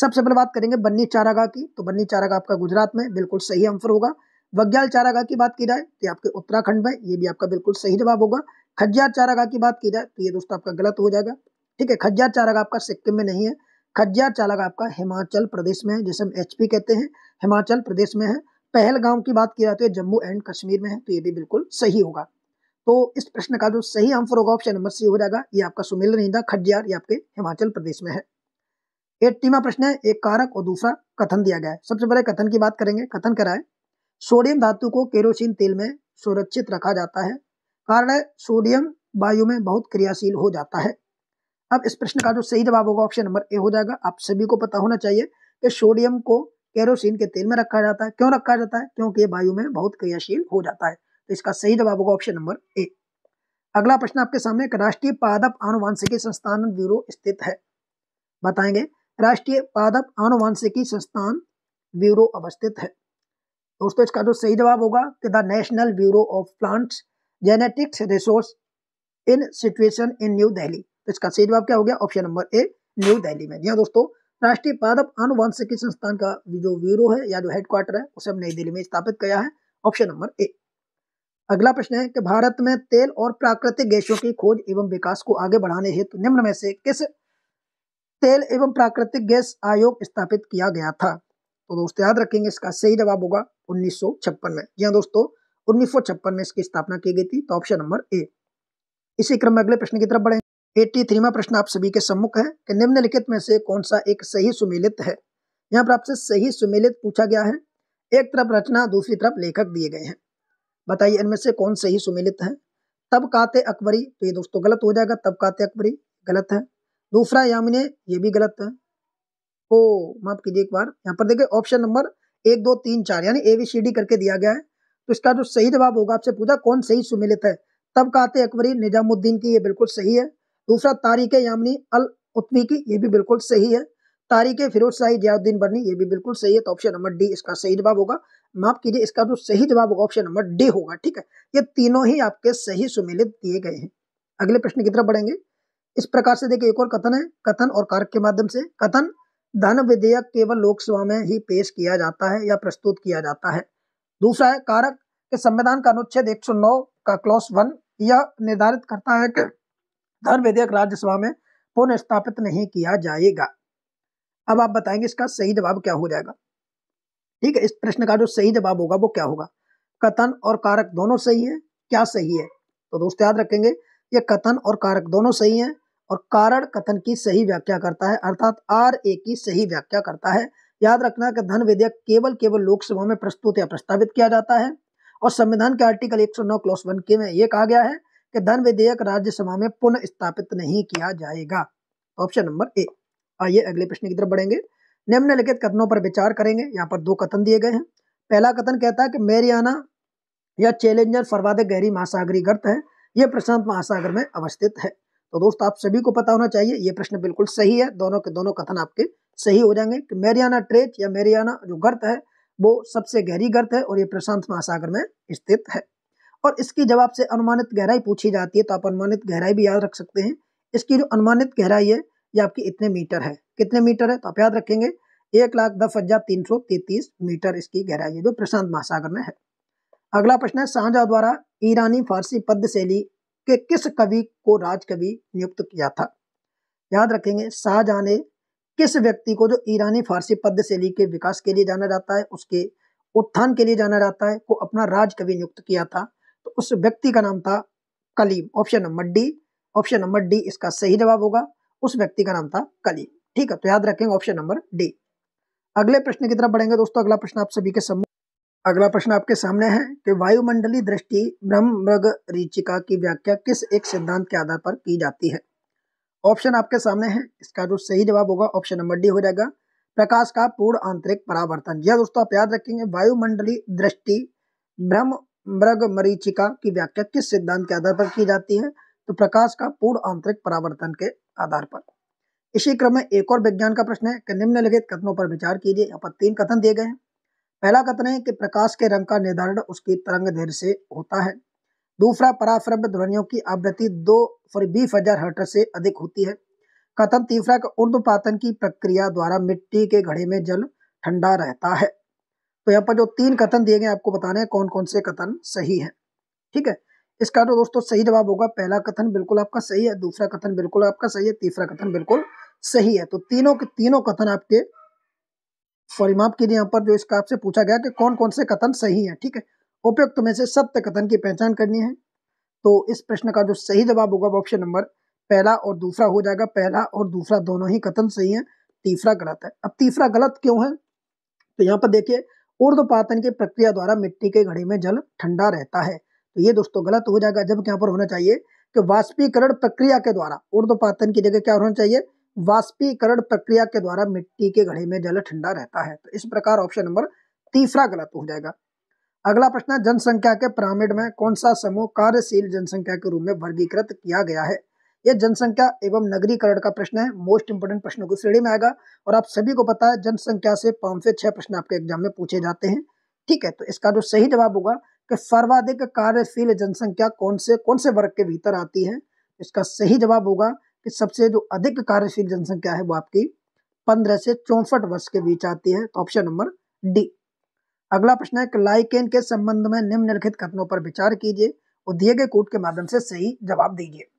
सबसे पहले बात करेंगे बन्नी चारागा की तो बन्नी चारागा आपका गुजरात में बिल्कुल सही आंसर होगा वग्याल चारागाह की बात की जाए तो आपके उत्तराखंड में ये भी आपका बिल्कुल सही जवाब होगा खज्जार चारागा की बात की जाए तो ये दोस्तों आपका गलत हो जाएगा ठीक है खज्जार चालक आपका सिक्किम में नहीं है खज्जार चालक आपका हिमाचल प्रदेश में है जैसे हम एचपी कहते हैं हिमाचल प्रदेश में है गांव की बात की जाती है जम्मू एंड कश्मीर में है तो ये भी बिल्कुल सही होगा तो इस प्रश्न का जो सही आंसर होगा ऑप्शन नंबर सी हो जाएगा ये आपका सुमेल था खज्जार ये आपके हिमाचल प्रदेश में है एटीवा प्रश्न है एक कारक और दूसरा कथन दिया गया है सबसे पहले कथन की बात करेंगे कथन कराए सोडियम धातु को केरोसिन तेल में सुरक्षित रखा जाता है कारण है सोडियम वायु में बहुत क्रियाशील हो जाता है अब इस प्रश्न का जो सही जवाब होगा ऑप्शन नंबर ए हो जाएगा आप सभी को पता होना चाहिए कि सोडियम को केरोसिन के तेल में रखा जाता है क्यों रखा जाता है क्योंकि वायु में बहुत क्रियाशील हो जाता है तो इसका सही जवाब होगा ऑप्शन नंबर ए अगला प्रश्न आपके सामने राष्ट्रीय पादप आनुवांशिकी संस्थान ब्यूरो स्थित है बताएंगे राष्ट्रीय पादप आनुवांशिकी संस्थान ब्यूरो अवस्थित है दोस्तों इसका जो सही जवाब होगा कि the national bureau of plants genetics resource in situation in new Delhi इसका सही जवाब क्या हो गया option number A new Delhi में जी हाँ दोस्तों राष्ट्रीय पादप अनुवंशिकी संस्थान का जो ब्यूरो है या जो हेडक्वार्टर है उसे हम नई दिल्ली में स्थापित किया है ऑप्शन नंबर ए अगला प्रश्न है कि भारत में तेल और प्राकृतिक गैसों की खोज एवं विकास को आगे बढ़ाने हेतु तो निम्न में से किस तेल एवं प्राकृतिक गैस आयोग स्थापित किया गया था तो दोस्तों याद रखेंगे इसका सही जवाब होगा उन्नीस में जी हाँ दोस्तों उन्नीस में इसकी स्थापना की गई थी तो ऑप्शन नंबर ए इसी क्रम में अगले प्रश्न की तरफ बढ़े 83 में प्रश्न आप सभी के सम्मुख है कि निम्नलिखित में से कौन सा एक सही सुमेलित है यहाँ पर आपसे सही सुमेलित पूछा गया है एक तरफ रचना दूसरी तरफ लेखक दिए गए हैं बताइए इनमें से कौन सही सुमेलित है तब काते अकबरी तो ये दोस्तों गलत हो जाएगा तब काते अकबरी गलत है दूसरा यामिने ये भी गलत है ओ माफ कीजिए एक बार यहाँ पर देखिए ऑप्शन नंबर एक दो तीन चार यानी ए बी सी डी करके दिया गया है तो इसका जो सही जवाब होगा आपसे पूछा कौन सही सुमेलित है तब काते अकबरी निजामुद्दीन की ये बिल्कुल सही है दूसरा तारीख यामनी अल उत्मी की ये भी बिल्कुल सही है तारीख फिरोज शाही जयाउद्दीन बनी ये भी बिल्कुल सही है तो ऑप्शन नंबर डी इसका सही जवाब होगा माफ कीजिए इसका जो तो सही जवाब होगा ऑप्शन नंबर डी होगा ठीक है ये तीनों ही आपके सही सुमेलित दिए गए हैं अगले प्रश्न की तरफ बढ़ेंगे इस प्रकार से देखिए एक और कथन है कथन और कारक के माध्यम से कथन धन विधेयक केवल लोकसभा में ही पेश किया जाता है या प्रस्तुत किया जाता है दूसरा है कारक के संविधान का अनुच्छेद 109 का क्लॉस वन यह निर्धारित करता है कि धन विधेयक राज्यसभा में पुनः स्थापित नहीं किया जाएगा अब आप बताएंगे इसका सही जवाब क्या हो जाएगा ठीक है इस प्रश्न का जो सही जवाब होगा वो क्या होगा कथन और कारक दोनों सही है क्या सही है तो दोस्त याद रखेंगे ये कथन और कारक दोनों सही है और कारण कथन की सही व्याख्या करता है अर्थात आर ए की सही व्याख्या करता है याद रखना कि धन विधेयक केवल केवल लोकसभा में प्रस्तुत या प्रस्तावित किया जाता है और संविधान के आर्टिकल 109 सौ क्लॉस वन के में ये कहा गया है कि धन विधेयक राज्यसभा में पुनः स्थापित नहीं किया जाएगा ऑप्शन नंबर ए आइए अगले प्रश्न की तरफ बढ़ेंगे निम्नलिखित कथनों पर विचार करेंगे यहाँ पर दो कथन दिए गए हैं पहला कथन कहता है कि मेरियाना या चैलेंजर सर्वाधिक गहरी महासागरी गर्त है यह प्रशांत महासागर में अवस्थित है तो दोस्त आप सभी को पता होना चाहिए ये प्रश्न बिल्कुल सही है दोनों के दोनों कथन आपके सही हो जाएंगे कि मेरियाना ट्रेच या मेरियाना जो गर्त है वो सबसे गहरी गर्त है और ये प्रशांत महासागर में स्थित है और इसके जवाब से अनुमानित गहराई पूछी जाती है तो आप अनुमानित गहराई भी याद रख सकते हैं इसकी जो अनुमानित गहराई है ये आपकी इतने मीटर है कितने मीटर है तो आप याद रखेंगे एक लाख दस हजार तीन सौ तैतीस मीटर इसकी गहराई है जो प्रशांत महासागर में है अगला प्रश्न है शाहजहा द्वारा ईरानी फारसी पद्य शैली के किस कवि को राजकवि नियुक्त किया था याद रखेंगे शाहजहां ने किस व्यक्ति को जो ईरानी फारसी पद्य शैली के विकास के लिए जाना जाता है उसके उत्थान के लिए जाना जाता है को अपना राजकवि नियुक्त किया था तो उस व्यक्ति का नाम था Kaleem option number D option number D इसका सही जवाब होगा उस व्यक्ति का नाम था कलीम ठीक है तो याद रखेंगे ऑप्शन नंबर डी अगले प्रश्न की तरफ बढ़ेंगे दोस्तों अगला प्रश्न आप सभी के सम्मुख अगला प्रश्न आपके सामने है कि वायुमंडली दृष्टि ब्रह्म मृग की व्याख्या किस एक सिद्धांत के आधार पर की जाती है ऑप्शन आपके सामने है इसका जो सही जवाब होगा ऑप्शन नंबर डी हो जाएगा प्रकाश का पूर्ण आंतरिक परावर्तन यह हाँ दोस्तों आप याद रखेंगे वायुमंडली दृष्टि ब्रह्म मृग मरीचिका की व्याख्या किस सिद्धांत के आधार पर की जाती है तो प्रकाश का पूर्ण आंतरिक परावर्तन के आधार पर इसी क्रम में एक और विज्ञान का प्रश्न है कि निम्नलिखित कथनों पर विचार कीजिए यहाँ पर तीन कथन दिए गए हैं पहला कथन है कि प्रकाश के रंग का निर्धारण उसकी तरंग धैर्य से होता है दूसरा पराफ्रव्य ध्वनियों की आवृत्ति दो बीस हजार हर्ट से अधिक होती है कथन तीसरा का की प्रक्रिया द्वारा मिट्टी के घड़े में जल ठंडा रहता है तो यहाँ पर जो तीन कथन दिए गए आपको बताने हैं कौन कौन से कथन सही है ठीक है इसका तो दोस्तों सही जवाब होगा पहला कथन बिल्कुल आपका सही है दूसरा कथन बिल्कुल आपका सही है तीसरा कथन बिल्कुल सही है तो तीनों के तीनों कथन आपके सॉरी माफ कीजिए यहाँ पर जो इसका आपसे पूछा गया कि कौन कौन से कथन सही है ठीक है उपयुक्त में से सत्य कथन की पहचान करनी है तो इस प्रश्न का जो सही जवाब होगा ऑप्शन नंबर पहला और दूसरा हो जाएगा पहला और दूसरा दोनों ही कथन सही है तीसरा गलत है अब तीसरा गलत क्यों है तो यहाँ पर देखिए ऊर्ध्वपातन की प्रक्रिया द्वारा मिट्टी के घड़े में जल ठंडा रहता है तो ये दोस्तों गलत हो जाएगा जब यहाँ पर होना चाहिए कि वाष्पीकरण प्रक्रिया के द्वारा ऊर्ध्वपातन की जगह क्या होना चाहिए वाष्पीकरण प्रक्रिया के द्वारा मिट्टी के घड़े में जल ठंडा रहता है तो इस प्रकार ऑप्शन नंबर तीसरा गलत हो जाएगा अगला प्रश्न जनसंख्या के पिरामिड में कौन सा समूह कार्यशील जनसंख्या के रूप में वर्गीकृत किया गया है यह जनसंख्या एवं नगरीकरण का प्रश्न है मोस्ट इंपोर्टेंट प्रश्नों की श्रेणी में आएगा और आप सभी को पता है जनसंख्या से पांच से छह प्रश्न आपके एग्जाम में पूछे जाते हैं ठीक है तो इसका जो सही जवाब होगा कि सर्वाधिक कार्यशील जनसंख्या कौन से कौन से वर्ग के भीतर आती है इसका सही जवाब होगा कि सबसे जो अधिक कार्यशील जनसंख्या है वो आपकी पंद्रह से चौसठ वर्ष के बीच आती है तो ऑप्शन नंबर डी अगला प्रश्न है कि लाइकेन के संबंध में निम्नलिखित कथनों पर विचार कीजिए और दिए गए कोट के माध्यम से सही जवाब दीजिए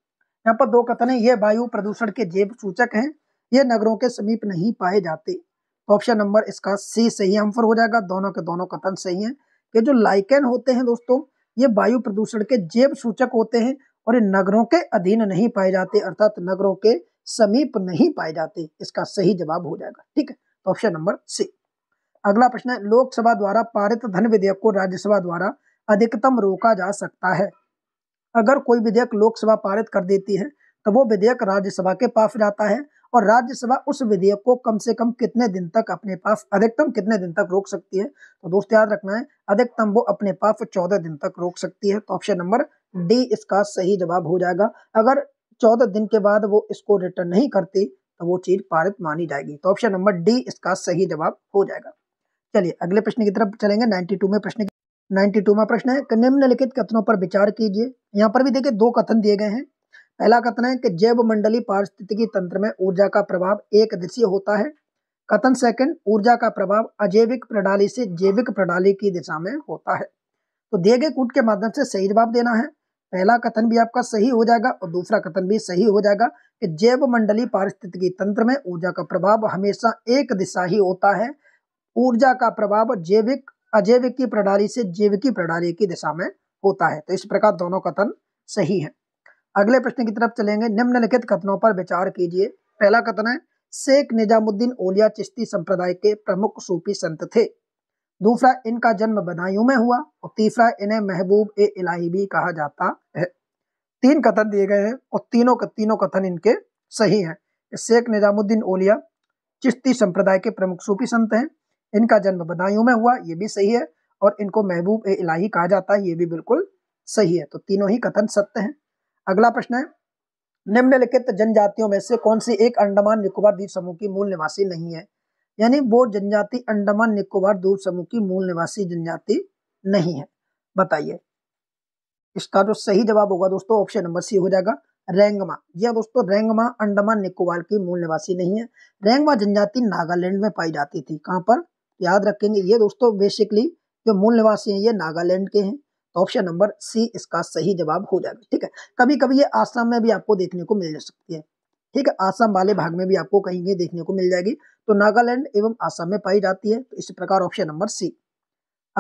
यहाँ पर दो कथन है ये वायु प्रदूषण के जेब सूचक हैं ये नगरों के समीप नहीं पाए जाते ऑप्शन तो नंबर इसका सी सही आंसर हो जाएगा दोनों के दोनों कथन सही हैं कि जो लाइकेन होते हैं दोस्तों ये वायु प्रदूषण के जेब सूचक होते हैं और ये नगरों के अधीन नहीं पाए जाते अर्थात नगरों के समीप नहीं पाए जाते इसका सही जवाब हो जाएगा ठीक है ऑप्शन नंबर सी अगला प्रश्न है लोकसभा द्वारा पारित धन विधेयक को राज्यसभा द्वारा अधिकतम रोका जा सकता है अगर कोई विधेयक लोकसभा पारित कर देती है तो वो विधेयक राज्यसभा के पास जाता है और राज्यसभा उस विधेयक को कम से कम कितने दिन तक अपने पास अधिकतम कितने दिन तक रोक सकती है तो दोस्त याद रखना है अधिकतम वो अपने पास चौदह दिन तक रोक सकती है तो ऑप्शन नंबर डी इसका सही जवाब हो जाएगा अगर चौदह दिन के बाद वो इसको रिटर्न नहीं करती तो वो चीज पारित मानी जाएगी तो ऑप्शन नंबर डी इसका सही जवाब हो जाएगा चलिए अगले प्रश्न की तरफ चलेंगे 92 में प्रश्न नाइन्टी टू में प्रश्न है कि निम्नलिखित कथनों पर विचार कीजिए यहाँ पर भी देखिए दो कथन दिए गए हैं पहला कथन है कि जैव मंडली पारिस्थितिकी तंत्र में ऊर्जा का प्रभाव एक दिशीय होता है कथन सेकंड ऊर्जा का प्रभाव अजैविक प्रणाली से जैविक प्रणाली की दिशा में होता है तो दिए गए कूट के माध्यम से सही जवाब देना है पहला कथन भी आपका सही हो जाएगा और दूसरा कथन भी सही हो जाएगा कि जैव मंडली पारिस्थितिकी तंत्र में ऊर्जा का प्रभाव हमेशा एक दिशा ही होता है ऊर्जा का प्रभाव जैविक अजैविक की प्रणाली से जैव की प्रणाली की दिशा में होता है तो इस प्रकार दोनों कथन सही है अगले प्रश्न की तरफ चलेंगे निम्नलिखित कथनों पर विचार कीजिए पहला कथन है शेख निजामुद्दीन ओलिया चिश्ती संप्रदाय के प्रमुख सूफी संत थे दूसरा इनका जन्म बदायूं में हुआ और तीसरा इन्हें महबूब ए इलाही भी कहा जाता है तीन कथन दिए गए हैं और तीनों का तीनों कथन इनके सही हैं शेख निजामुद्दीन ओलिया चिश्ती संप्रदाय के प्रमुख सूफी संत हैं इनका जन्म बदायूं में हुआ ये भी सही है और इनको महबूब ए इलाही कहा जाता है ये भी बिल्कुल सही है तो तीनों ही कथन सत्य हैं अगला प्रश्न है निम्नलिखित जनजातियों में से कौन सी एक अंडमान निकोबार द्वीप समूह की मूल निवासी नहीं है यानी वो जनजाति अंडमान निकोबार द्वीप समूह की मूल निवासी जनजाति नहीं है बताइए इसका जो सही जवाब होगा दोस्तों ऑप्शन नंबर सी हो जाएगा रेंगमा जी हाँ दोस्तों रेंगमा अंडमान निकोबार की मूल निवासी नहीं है रेंगमा जनजाति नागालैंड में पाई जाती थी कहाँ पर याद रखेंगे ये दोस्तों बेसिकली जो मूल निवासी हैं ये नागालैंड के हैं तो ऑप्शन नंबर सी इसका सही जवाब हो जाएगा ठीक है कभी कभी ये आसाम में भी आपको देखने को मिल जा सकती है ठीक है आसाम वाले भाग में भी आपको कहीं देखने को मिल जाएगी तो नागालैंड एवं आसाम में पाई जाती है तो इसी प्रकार ऑप्शन नंबर सी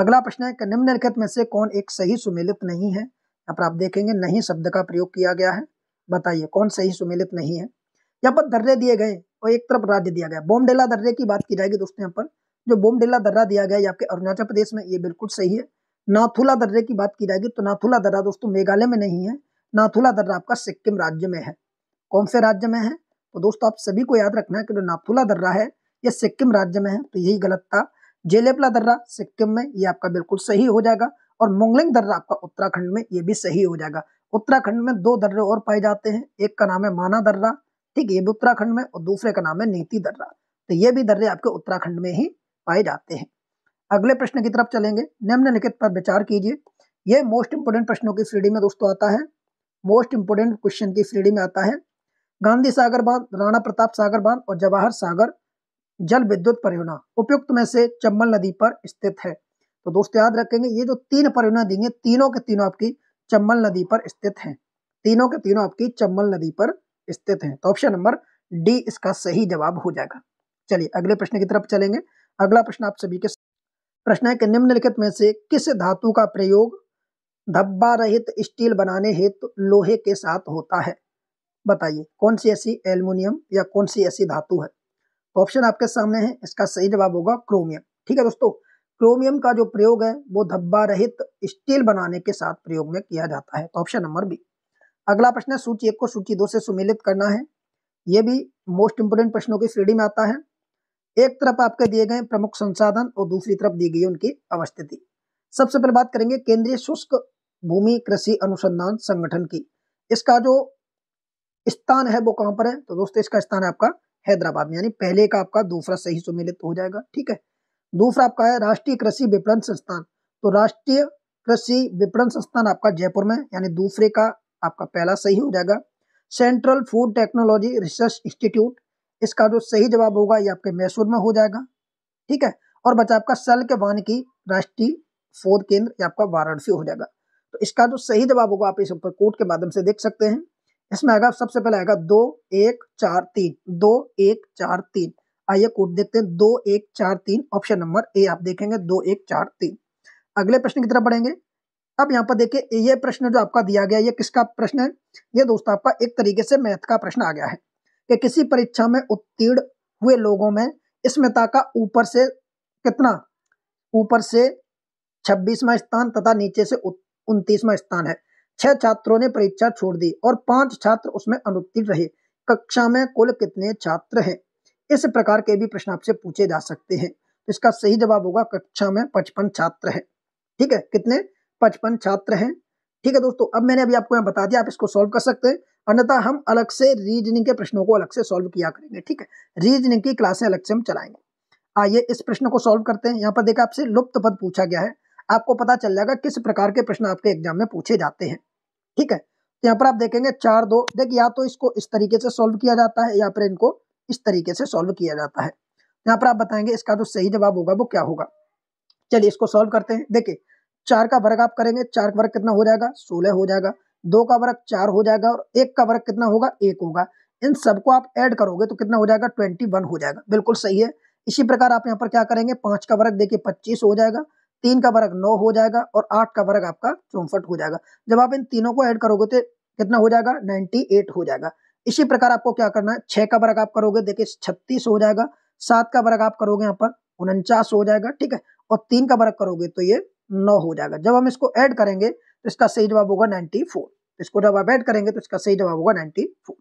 अगला प्रश्न है निम्नलिखित में से कौन एक सही सुमेलित नहीं है यहाँ पर आप देखेंगे नहीं शब्द का प्रयोग किया गया है बताइए कौन सही सुमेलित नहीं है यहाँ पर दर्रे दिए गए और एक तरफ राज्य दिया गया बोमडेला दर्रे की बात की जाएगी दोस्तों यहाँ पर जो बोमडिला दर्रा दिया गया है आपके अरुणाचल प्रदेश में ये बिल्कुल सही है नाथुला दर्रे की बात की जाएगी तो नाथुला दर्रा दोस्तों मेघालय में नहीं है नाथुला दर्रा आपका सिक्किम राज्य में है कौन से राज्य में है तो दोस्तों आप सभी को याद रखना है कि जो नाथुला दर्रा है ये सिक्किम राज्य में है तो यही गलत था जेलेपला दर्रा सिक्किम में ये आपका बिल्कुल सही हो जाएगा और मोंगलिंग दर्रा आपका उत्तराखंड में ये भी सही हो जाएगा उत्तराखंड में दो दर्रे और पाए जाते हैं एक का नाम है माना दर्रा ठीक ये भी उत्तराखंड में और दूसरे का नाम है नीति दर्रा तो ये भी दर्रे आपके उत्तराखंड में ही पाए जाते हैं अगले प्रश्न की तरफ चलेंगे निम्नलिखित पर विचार कीजिए यह मोस्ट इंपोर्टेंट प्रश्नों की श्रेणी में दोस्तों आता है मोस्ट इंपोर्टेंट क्वेश्चन की श्रेणी में आता है गांधी सागर बांध राणा प्रताप सागर बांध और जवाहर सागर जल विद्युत परियोजना उपयुक्त में से चंबल नदी पर स्थित है तो दोस्तों याद रखेंगे ये जो तीन परियोजना देंगे तीनों के तीनों आपकी चंबल नदी पर स्थित हैं तीनों के तीनों आपकी चंबल नदी पर स्थित हैं तो ऑप्शन नंबर डी इसका सही जवाब हो जाएगा चलिए अगले प्रश्न की तरफ चलेंगे अगला प्रश्न आप सभी के प्रश्न है कि निम्नलिखित में से किस धातु का प्रयोग धब्बा रहित स्टील बनाने हेतु तो लोहे के साथ होता है बताइए कौन सी ऐसी एल्युमिनियम या कौन सी ऐसी धातु है तो ऑप्शन आपके सामने है इसका सही जवाब होगा क्रोमियम ठीक है दोस्तों क्रोमियम का जो प्रयोग है वो धब्बा रहित स्टील बनाने के साथ प्रयोग में किया जाता है तो ऑप्शन नंबर बी अगला प्रश्न है सूची एक को सूची दो से सुमिलित करना है ये भी मोस्ट इंपोर्टेंट प्रश्नों की श्रेणी में आता है एक तरफ आपके दिए गए प्रमुख संसाधन और दूसरी तरफ दी गई उनकी अवस्थिति सबसे पहले बात करेंगे केंद्रीय शुष्क भूमि कृषि अनुसंधान संगठन की इसका जो स्थान है वो कहां पर है तो दोस्तों इसका स्थान है आपका हैदराबाद में यानी पहले का आपका दूसरा सही सुमेलित हो जाएगा ठीक है दूसरा आपका है राष्ट्रीय कृषि विपणन संस्थान तो राष्ट्रीय कृषि विपणन संस्थान आपका जयपुर में यानी दूसरे का आपका पहला सही हो जाएगा central food technology research institute इसका जो सही जवाब होगा ये आपके मैसूर में हो जाएगा ठीक है और बचा आपका सल के वान की राष्ट्रीय शोध केंद्र या आपका वाराणसी हो जाएगा तो इसका जो सही जवाब होगा आप इस ऊपर कोट के माध्यम से देख सकते हैं इसमें आएगा सबसे पहले आएगा दो एक चार तीन दो एक चार तीन आइए कोर्ट देखते हैं दो एक चार तीन ऑप्शन नंबर ए आप देखेंगे दो एक चार तीन अगले प्रश्न की तरफ बढ़ेंगे अब यहाँ पर देखिए ये प्रश्न जो आपका दिया गया ये किसका प्रश्न है ये दोस्तों आपका एक तरीके से मैथ का प्रश्न आ गया है कि किसी परीक्षा में उत्तीर्ण हुए लोगों में स्मिता का ऊपर से कितना ऊपर से छब्बीसवा स्थान तथा नीचे से उनतीसवा स्थान है छह छात्रों ने परीक्षा छोड़ दी और पांच छात्र उसमें अनुत्तीर्ण रहे कक्षा में कुल कितने छात्र हैं इस प्रकार के भी प्रश्न आपसे पूछे जा सकते हैं तो इसका सही जवाब होगा कक्षा में पचपन छात्र हैं ठीक है कितने पचपन छात्र हैं ठीक है दोस्तों अब मैंने अभी आपको यहाँ बता दिया आप इसको सॉल्व कर सकते हैं अन्यथा हम अलग से रीजनिंग के प्रश्नों को अलग से सॉल्व किया करेंगे ठीक है रीजनिंग की क्लासें अलग से हम चलाएंगे आइए इस प्रश्न को सॉल्व करते हैं यहाँ पर देखा आपसे लुप्त पद पूछा गया है आपको पता चल जाएगा किस प्रकार के प्रश्न आपके एग्जाम में पूछे जाते हैं ठीक है तो यहाँ पर आप देखेंगे चार दो देखिए या तो इसको इस तरीके से सॉल्व किया जाता है या फिर इनको इस तरीके से सॉल्व किया जाता है यहाँ पर आप बताएंगे इसका जो सही जवाब होगा वो क्या होगा चलिए इसको सॉल्व करते हैं देखिए चार का वर्ग आप करेंगे चार का वर्ग कितना हो जाएगा सोलह हो जाएगा दो का वर्ग चार हो जाएगा और एक का वर्ग कितना होगा एक होगा इन सबको आप ऐड करोगे तो कितना हो जाएगा ट्वेंटी वन हो जाएगा बिल्कुल सही है इसी प्रकार आप यहाँ पर क्या करेंगे पांच का वर्ग देखिए पच्चीस हो जाएगा तीन का वर्ग नौ हो जाएगा और आठ का वर्ग आपका चौंसठ हो जाएगा जब आप इन तीनों को ऐड करोगे तो कितना हो जाएगा नाइन्टी एट हो जाएगा इसी प्रकार आपको क्या करना है छह का वर्ग आप करोगे देखिए छत्तीस हो जाएगा सात का वर्ग आप करोगे यहाँ पर उनचास हो जाएगा ठीक है और तीन का वर्ग करोगे तो ये नौ हो जाएगा जब हम इसको ऐड करेंगे तो इसका सही जवाब होगा नाइन्टी फोर इसको जब आप ऐड करेंगे तो इसका सही जवाब होगा नाइन्टी फोर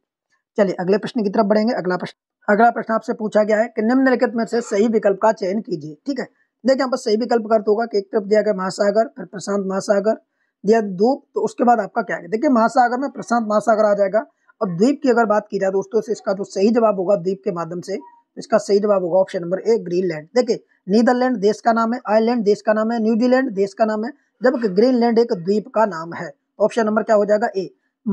चलिए अगले प्रश्न की तरफ बढ़ेंगे अगला प्रश्न अगला प्रश्न आपसे पूछा गया है कि निम्नलिखित में से सही विकल्प का चयन कीजिए ठीक है देखिए यहाँ पर सही विकल्प कर होगा कि एक तरफ दिया गया महासागर फिर प्रशांत महासागर दिया द्वीप तो उसके बाद आपका क्या है देखिए महासागर में प्रशांत महासागर आ जाएगा और द्वीप की अगर बात की जाए दोस्तों से तो इसका जो सही जवाब होगा द्वीप के माध्यम से इसका सही जवाब होगा ऑप्शन नंबर ए ग्रीनलैंड देखिए नीदरलैंड देश का नाम है आयरलैंड देश का नाम है न्यूजीलैंड देश का नाम है जबकि ग्रीनलैंड एक द्वीप का नाम है ऑप्शन नंबर क्या हो जाएगा ए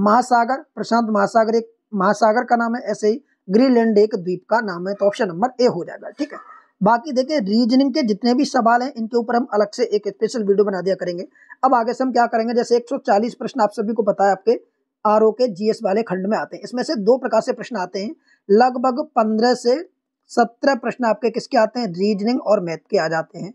महासागर प्रशांत महासागर एक महासागर का नाम है ऐसे ही ग्रीनलैंड एक द्वीप का नाम है तो ऑप्शन नंबर ए हो जाएगा ठीक है बाकी देखिए रीजनिंग के जितने भी सवाल हैं इनके ऊपर हम अलग से एक स्पेशल वीडियो बना दिया करेंगे अब आगे से हम क्या करेंगे जैसे 140 प्रश्न आप सभी को पता है आपके आर के जीएस वाले खंड में आते हैं इसमें से दो प्रकार से प्रश्न आते हैं लगभग पंद्रह से सत्रह प्रश्न आपके किसके आते हैं रीजनिंग और मैथ के आ जाते हैं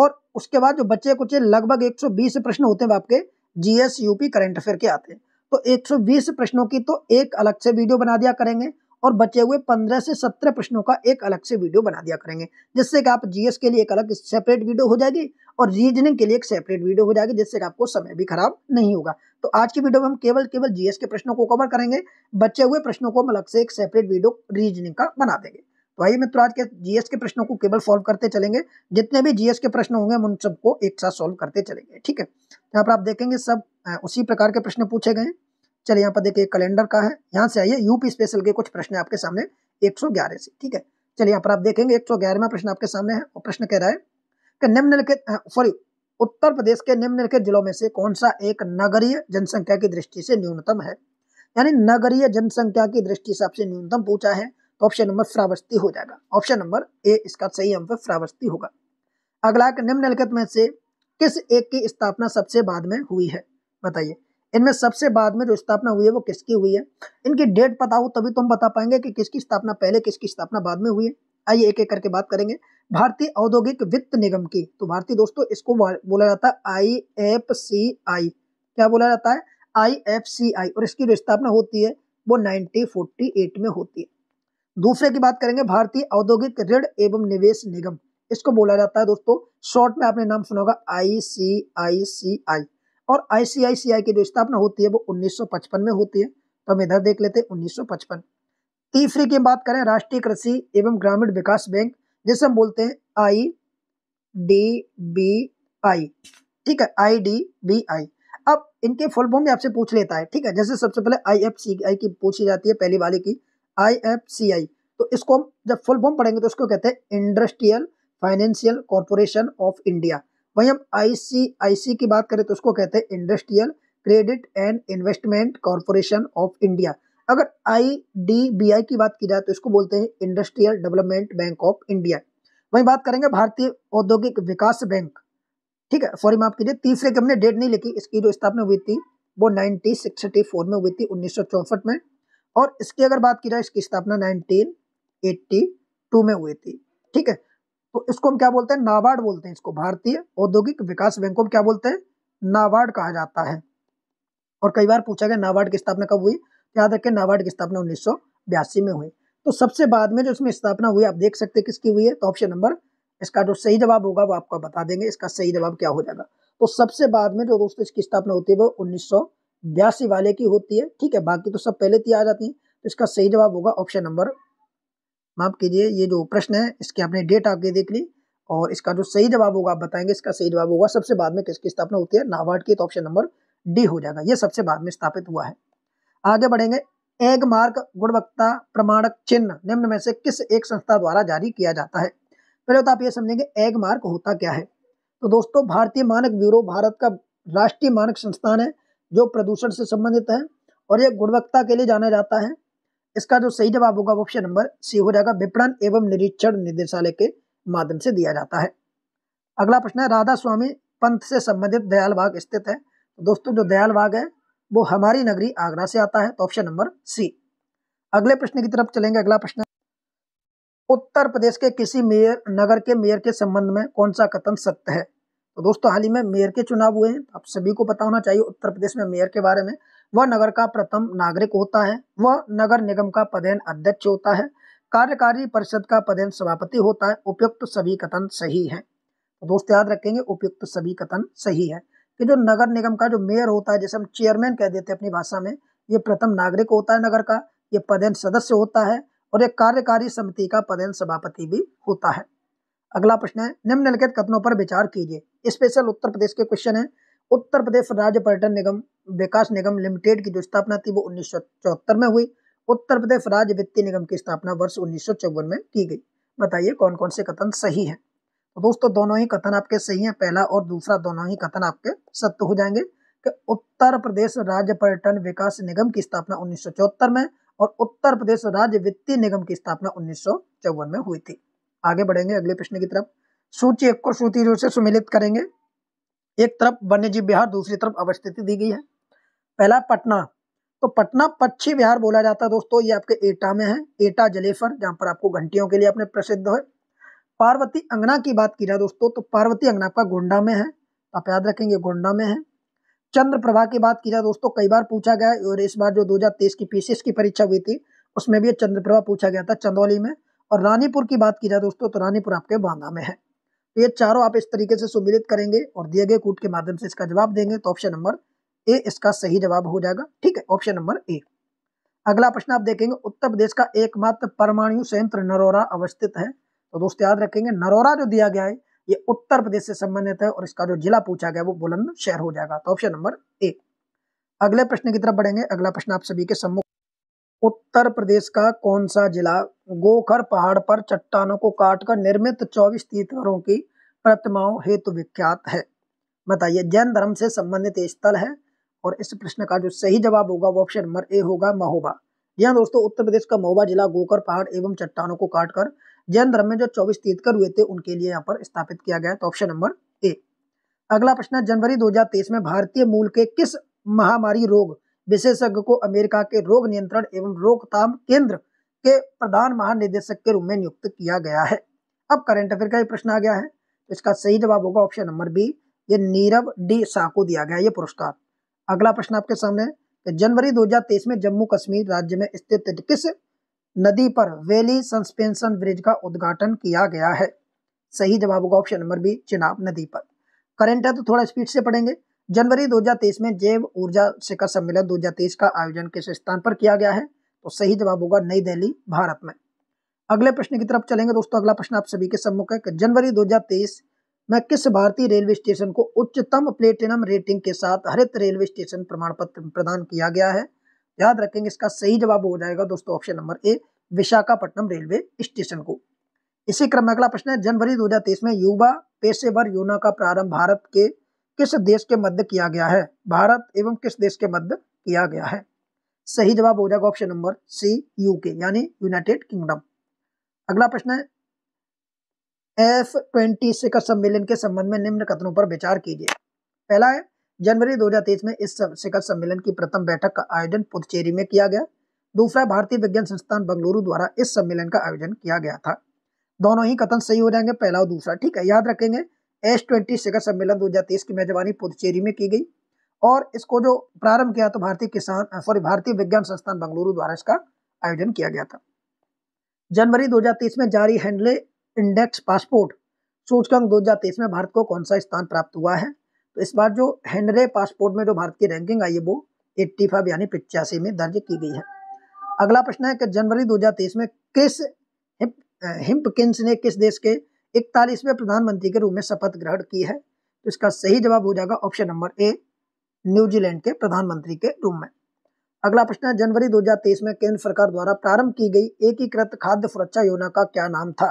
और उसके बाद जो बच्चे कुछ लगभग 120 प्रश्न होते हैं आपके जीएस यूपी करंट अफेयर के आते हैं तो 120 प्रश्नों की तो एक अलग से वीडियो बना दिया करेंगे और बचे हुए 15 से 17 प्रश्नों का एक अलग से वीडियो बना दिया करेंगे जिससे कि आप जीएस के लिए एक अलग सेपरेट वीडियो हो जाएगी और रीजनिंग के लिए एक सेपरेट वीडियो हो जाएगी जिससे कि आपको समय भी खराब नहीं होगा तो आज की वीडियो में हम केवल केवल जीएस के प्रश्नों को कवर करेंगे बचे हुए प्रश्नों को हम अलग से एक सेपरेट वीडियो रीजनिंग का बना देंगे तो आइए मित्रों आज के जीएस के प्रश्नों को केवल सॉल्व करते चलेंगे जितने भी जीएस के प्रश्न होंगे हम उन सबको एक साथ सॉल्व करते चलेंगे ठीक है यहाँ पर आप देखेंगे सब उसी प्रकार के प्रश्न पूछे गए चलिए यहाँ पर देखिए कैलेंडर का है यहाँ से आइए यूपी स्पेशल के कुछ प्रश्न आपके सामने एक से ठीक है चलिए यहाँ पर आप देखेंगे एक प्रश्न आपके सामने है और प्रश्न कह रहा है कि निम्नलिखित सॉरी उत्तर प्रदेश के निम्नलिखित जिलों में से कौन सा एक नगरीय जनसंख्या की दृष्टि से न्यूनतम है यानी नगरीय जनसंख्या की दृष्टि से आपसे न्यूनतम पूछा है तो ऑप्शन नंबर फ्रावस्ती हो जाएगा ऑप्शन नंबर ए इसका सही आंसर फ्रावस्ती होगा अगला निम्नलिखित में से किस एक की स्थापना सबसे बाद में हुई है बताइए इनमें सबसे बाद में जो स्थापना हुई है वो किसकी हुई है इनकी डेट पता हो तभी तो हम बता पाएंगे कि किसकी स्थापना पहले किसकी स्थापना बाद में हुई है आइए एक एक करके बात करेंगे भारतीय औद्योगिक वित्त निगम की तो भारतीय दोस्तों इसको बोला जाता है आई एफ सी आई क्या बोला जाता है आई एफ सी आई और इसकी जो स्थापना होती है वो नाइनटीन में होती है दूसरे की बात करेंगे भारतीय औद्योगिक ऋण एवं निवेश निगम इसको बोला जाता है दोस्तों शॉर्ट में आपने नाम सुना होगा आई और आईसीआईसीआई की जो स्थापना होती है वो 1955 में होती है तो हम इधर देख लेते हैं 1955 तीसरी की बात करें राष्ट्रीय कृषि एवं ग्रामीण विकास बैंक जिसे हम बोलते हैं आई डी बी आई ठीक है आई डी बी आई अब इनके फुल फॉर्म आपसे पूछ लेता है ठीक है जैसे सबसे पहले आई एफ सी आई की पूछी जाती है पहली वाली की आई तो इसको हम जब फुल फॉर्म पढ़ेंगे तो इसको कहते हैं industrial financial corporation of India वहीं हम आईसीआईसी की बात करें तो उसको कहते हैं industrial credit and investment corporation of India अगर आई की बात की जाए तो इसको बोलते हैं industrial development bank of India वहीं बात करेंगे भारतीय औद्योगिक विकास बैंक ठीक है सॉरी माफ कीजिए तीसरे की हमने डेट नहीं लिखी इसकी जो स्थापना हुई थी वो 1964 में हुई थी उन्नीस में और इसकी अगर बात की जाए इसकी स्थापना नाइनटीन टू में हुई थी ठीक है तो इसको हम क्या बोलते हैं नाबार्ड बोलते हैं इसको भारतीय औद्योगिक विकास बैंक को क्या बोलते हैं नाबार्ड कहा जाता है और कई बार पूछा गया नाबार्ड की स्थापना कब हुई तो याद रखें नाबार्ड की स्थापना उन्नीस में हुई तो सबसे बाद में जो इसमें स्थापना हुई आप देख सकते हैं किसकी हुई है तो ऑप्शन नंबर इसका जो सही जवाब होगा वो आपको बता देंगे इसका सही जवाब क्या हो जाएगा तो सबसे बाद में जो दोस्तों इसकी स्थापना होती है वो उन्नीस ब्यासी वाले की होती है ठीक है बाकी तो सब पहले ती आ जाती हैं तो इसका सही जवाब होगा ऑप्शन नंबर माफ कीजिए ये जो प्रश्न है इसके आपने डेट आगे देख ली और इसका जो सही जवाब होगा आप बताएंगे इसका सही जवाब होगा सबसे बाद में किसकी स्थापना होती है नाबार्ड की तो ऑप्शन नंबर डी हो जाएगा ये सबसे बाद में स्थापित हुआ है आगे बढ़ेंगे एग मार्क गुणवत्ता प्रमाणक चिन्ह निम्न में से किस एक संस्था द्वारा जारी किया जाता है पहले तो आप ये समझेंगे एग मार्क होता क्या है तो दोस्तों भारतीय मानक ब्यूरो भारत का राष्ट्रीय मानक संस्थान है जो प्रदूषण से संबंधित है और यह गुणवत्ता के लिए जाना जाता है इसका जो सही जवाब होगा ऑप्शन नंबर सी हो जाएगा विपणन एवं निरीक्षण निदेशालय के माध्यम से दिया जाता है अगला प्रश्न है राधा स्वामी पंथ से संबंधित दयाल बाग स्थित है तो दोस्तों जो दयाल बाग है वो हमारी नगरी आगरा से आता है तो ऑप्शन नंबर सी अगले प्रश्न की तरफ चलेंगे अगला प्रश्न उत्तर प्रदेश के किसी मेयर नगर के मेयर के संबंध में कौन सा कथन सत्य है तो दोस्तों हाल ही में मेयर के चुनाव हुए हैं आप सभी को पता होना चाहिए उत्तर प्रदेश में मेयर के बारे में वह नगर का प्रथम नागरिक होता है वह नगर निगम का पदेन अध्यक्ष होता है कार्यकारी परिषद का पदेन सभापति होता है उपयुक्त सभी कथन सही है तो दोस्त याद रखेंगे उपयुक्त सभी कथन सही है कि जो नगर निगम का जो मेयर होता है जैसे हम चेयरमैन कह देते हैं अपनी भाषा में ये प्रथम नागरिक होता है नगर का ये पदेन सदस्य होता है और एक कार्यकारी समिति का पदेन सभापति भी होता है अगला प्रश्न है निम्नलिखित कथनों पर विचार कीजिए स्पेशल उत्तर प्रदेश के क्वेश्चन है उत्तर प्रदेश राज्य पर्यटन निगम विकास निगम लिमिटेड की जो स्थापना थी वो उन्नीस में हुई उत्तर प्रदेश राज्य वित्तीय निगम की स्थापना वर्ष उन्नीस में की गई बताइए कौन कौन से कथन सही है तो दोस्तों दोनों ही कथन आपके सही हैं पहला और दूसरा दोनों ही कथन आपके सत्य हो जाएंगे कि उत्तर प्रदेश राज्य पर्यटन विकास निगम की स्थापना उन्नीस में और उत्तर प्रदेश राज्य वित्तीय निगम की स्थापना उन्नीस में हुई थी आगे बढ़ेंगे अगले प्रश्न की तरफ सूची एक को सूची रूप से सुमिलित करेंगे एक तरफ वन्य जीव बिहार दूसरी तरफ अवस्थिति दी गई है पहला पटना तो पटना पक्षी बिहार बोला जाता है दोस्तों ये आपके एटा में है एटा जलेफर जहाँ पर आपको घंटियों के लिए अपने प्रसिद्ध है पार्वती अंगना की बात की जाए दोस्तों तो पार्वती अंगना आपका गोंडा में है तो आप याद रखेंगे गोंडा में है चंद्र प्रभा की बात की जाए दोस्तों कई बार पूछा गया और इस बार जो 2023 की पीसीएस की परीक्षा हुई थी उसमें भी चंद्रप्रभा पूछा गया था चंदौली में और रानीपुर की बात की जाए दोस्तों तो रानीपुर आपके बांदा में है तो ये चारों आप इस तरीके से सुमिलित करेंगे और दिए गए कूट के माध्यम से इसका जवाब देंगे तो ऑप्शन नंबर ए इसका सही जवाब हो जाएगा ठीक है ऑप्शन नंबर ए अगला प्रश्न आप देखेंगे उत्तर प्रदेश का एकमात्र परमाणु संयंत्र नरोरा अवस्थित है तो दोस्तों याद रखेंगे नरोरा जो दिया गया है ये उत्तर प्रदेश से संबंधित है और इसका जो जिला पूछा गया वो बुलंदशहर हो जाएगा तो ऑप्शन नंबर ए अगले प्रश्न की तरफ बढ़ेंगे अगला प्रश्न आप सभी के सम्मुख उत्तर प्रदेश का कौन सा जिला गोखर पहाड़ पर चट्टानों को काटकर निर्मित चौबीस तीर्थकरों की प्रतिमाओं हेतु विख्यात है बताइए जैन धर्म से संबंधित स्थल है और इस प्रश्न का जो सही जवाब होगा वो ऑप्शन नंबर ए होगा महोबा यहाँ दोस्तों उत्तर प्रदेश का महोबा जिला गोकर पहाड़ एवं चट्टानों को काटकर जैन धर्म में जो चौबीस तीर्थकर हुए थे उनके लिए यहाँ पर स्थापित किया गया तो ऑप्शन नंबर ए अगला प्रश्न जनवरी 2023 में भारतीय मूल के किस महामारी रोग विशेषज्ञ को अमेरिका के रोग नियंत्रण एवं रोकथाम केंद्र के प्रधान महानिदेशक के रूप में नियुक्त किया गया है अब करंट अफेयर का ये प्रश्न आ गया है इसका सही जवाब होगा ऑप्शन नंबर बी ये नीरव डी शाह को दिया गया ये पुरस्कार अगला प्रश्न आपके सामने है जनवरी 2023 में जम्मू कश्मीर राज्य में स्थित किस नदी पर वेली सस्पेंशन ब्रिज का उद्घाटन किया गया है सही जवाब होगा ऑप्शन नंबर बी चिनाब नदी पर करंट है तो थोड़ा स्पीड से पढ़ेंगे जनवरी 2023 में जैव ऊर्जा शिखर सम्मेलन 2023 का आयोजन किस स्थान पर किया गया है तो सही जवाब होगा नई दिल्ली भारत में अगले प्रश्न की तरफ चलेंगे दोस्तों अगला प्रश्न आप सभी के सम्मुख है कि जनवरी 2023 में किस भारतीय रेलवे स्टेशन को उच्चतम प्लेटिनम रेटिंग के साथ हरित रेलवे स्टेशन प्रमाण पत्र प्रदान किया गया है याद रखेंगे इसका सही जवाब हो जाएगा दोस्तों option number A Visakhapatnam railway station को इसी क्रम में अगला प्रश्न है जनवरी 2023 में युवा पेशेवर योजना का प्रारंभ भारत के किस देश के मध्य किया गया है भारत एवं किस देश के मध्य किया गया है सही जवाब हो जाएगा ऑप्शन नंबर सी यूके यानी यूनाइटेड किंगडम अगला प्रश्न है एफ ट्वेंटी शिखर सम्मेलन के संबंध में निम्न कथनों पर विचार कीजिए पहला है जनवरी 2023 में इस शिखर सम्मेलन की प्रथम बैठक का आयोजन पुदुचेरी में किया गया दूसरा भारतीय विज्ञान संस्थान बंगलुरु द्वारा इस सम्मेलन का आयोजन किया गया था दोनों ही कथन सही हो जाएंगे पहला और दूसरा ठीक है याद रखेंगे एस ट्वेंटी शिखर सम्मेलन 2023 की मेजबानी पुदुचेरी में की गई और इसको जो प्रारंभ किया तो भारतीय किसान सॉरी भारतीय विज्ञान संस्थान बंगलुरु द्वारा इसका आयोजन किया गया था जनवरी 2023 में जारी हैंडले इंडेक्स पासपोर्ट सूचकांक 2023 में भारत को कौन सा स्थान प्राप्त हुआ है तो इस बार जो हैंडले पासपोर्ट में जो भारत की रैंकिंग आई है वो एट्टी फाइव यानी पिचासी में दर्ज की गई है अगला प्रश्न है कि जनवरी 2023 में किस हिप, हिम्पकिंस ने किस देश के इकतालीसवें प्रधानमंत्री के रूप में शपथ ग्रहण की है तो इसका सही जवाब हो जाएगा ऑप्शन नंबर ए न्यूजीलैंड के प्रधानमंत्री के रूप में अगला प्रश्न है जनवरी 2023 में केंद्र सरकार द्वारा प्रारंभ की गई एकीकृत खाद्य सुरक्षा योजना का क्या नाम था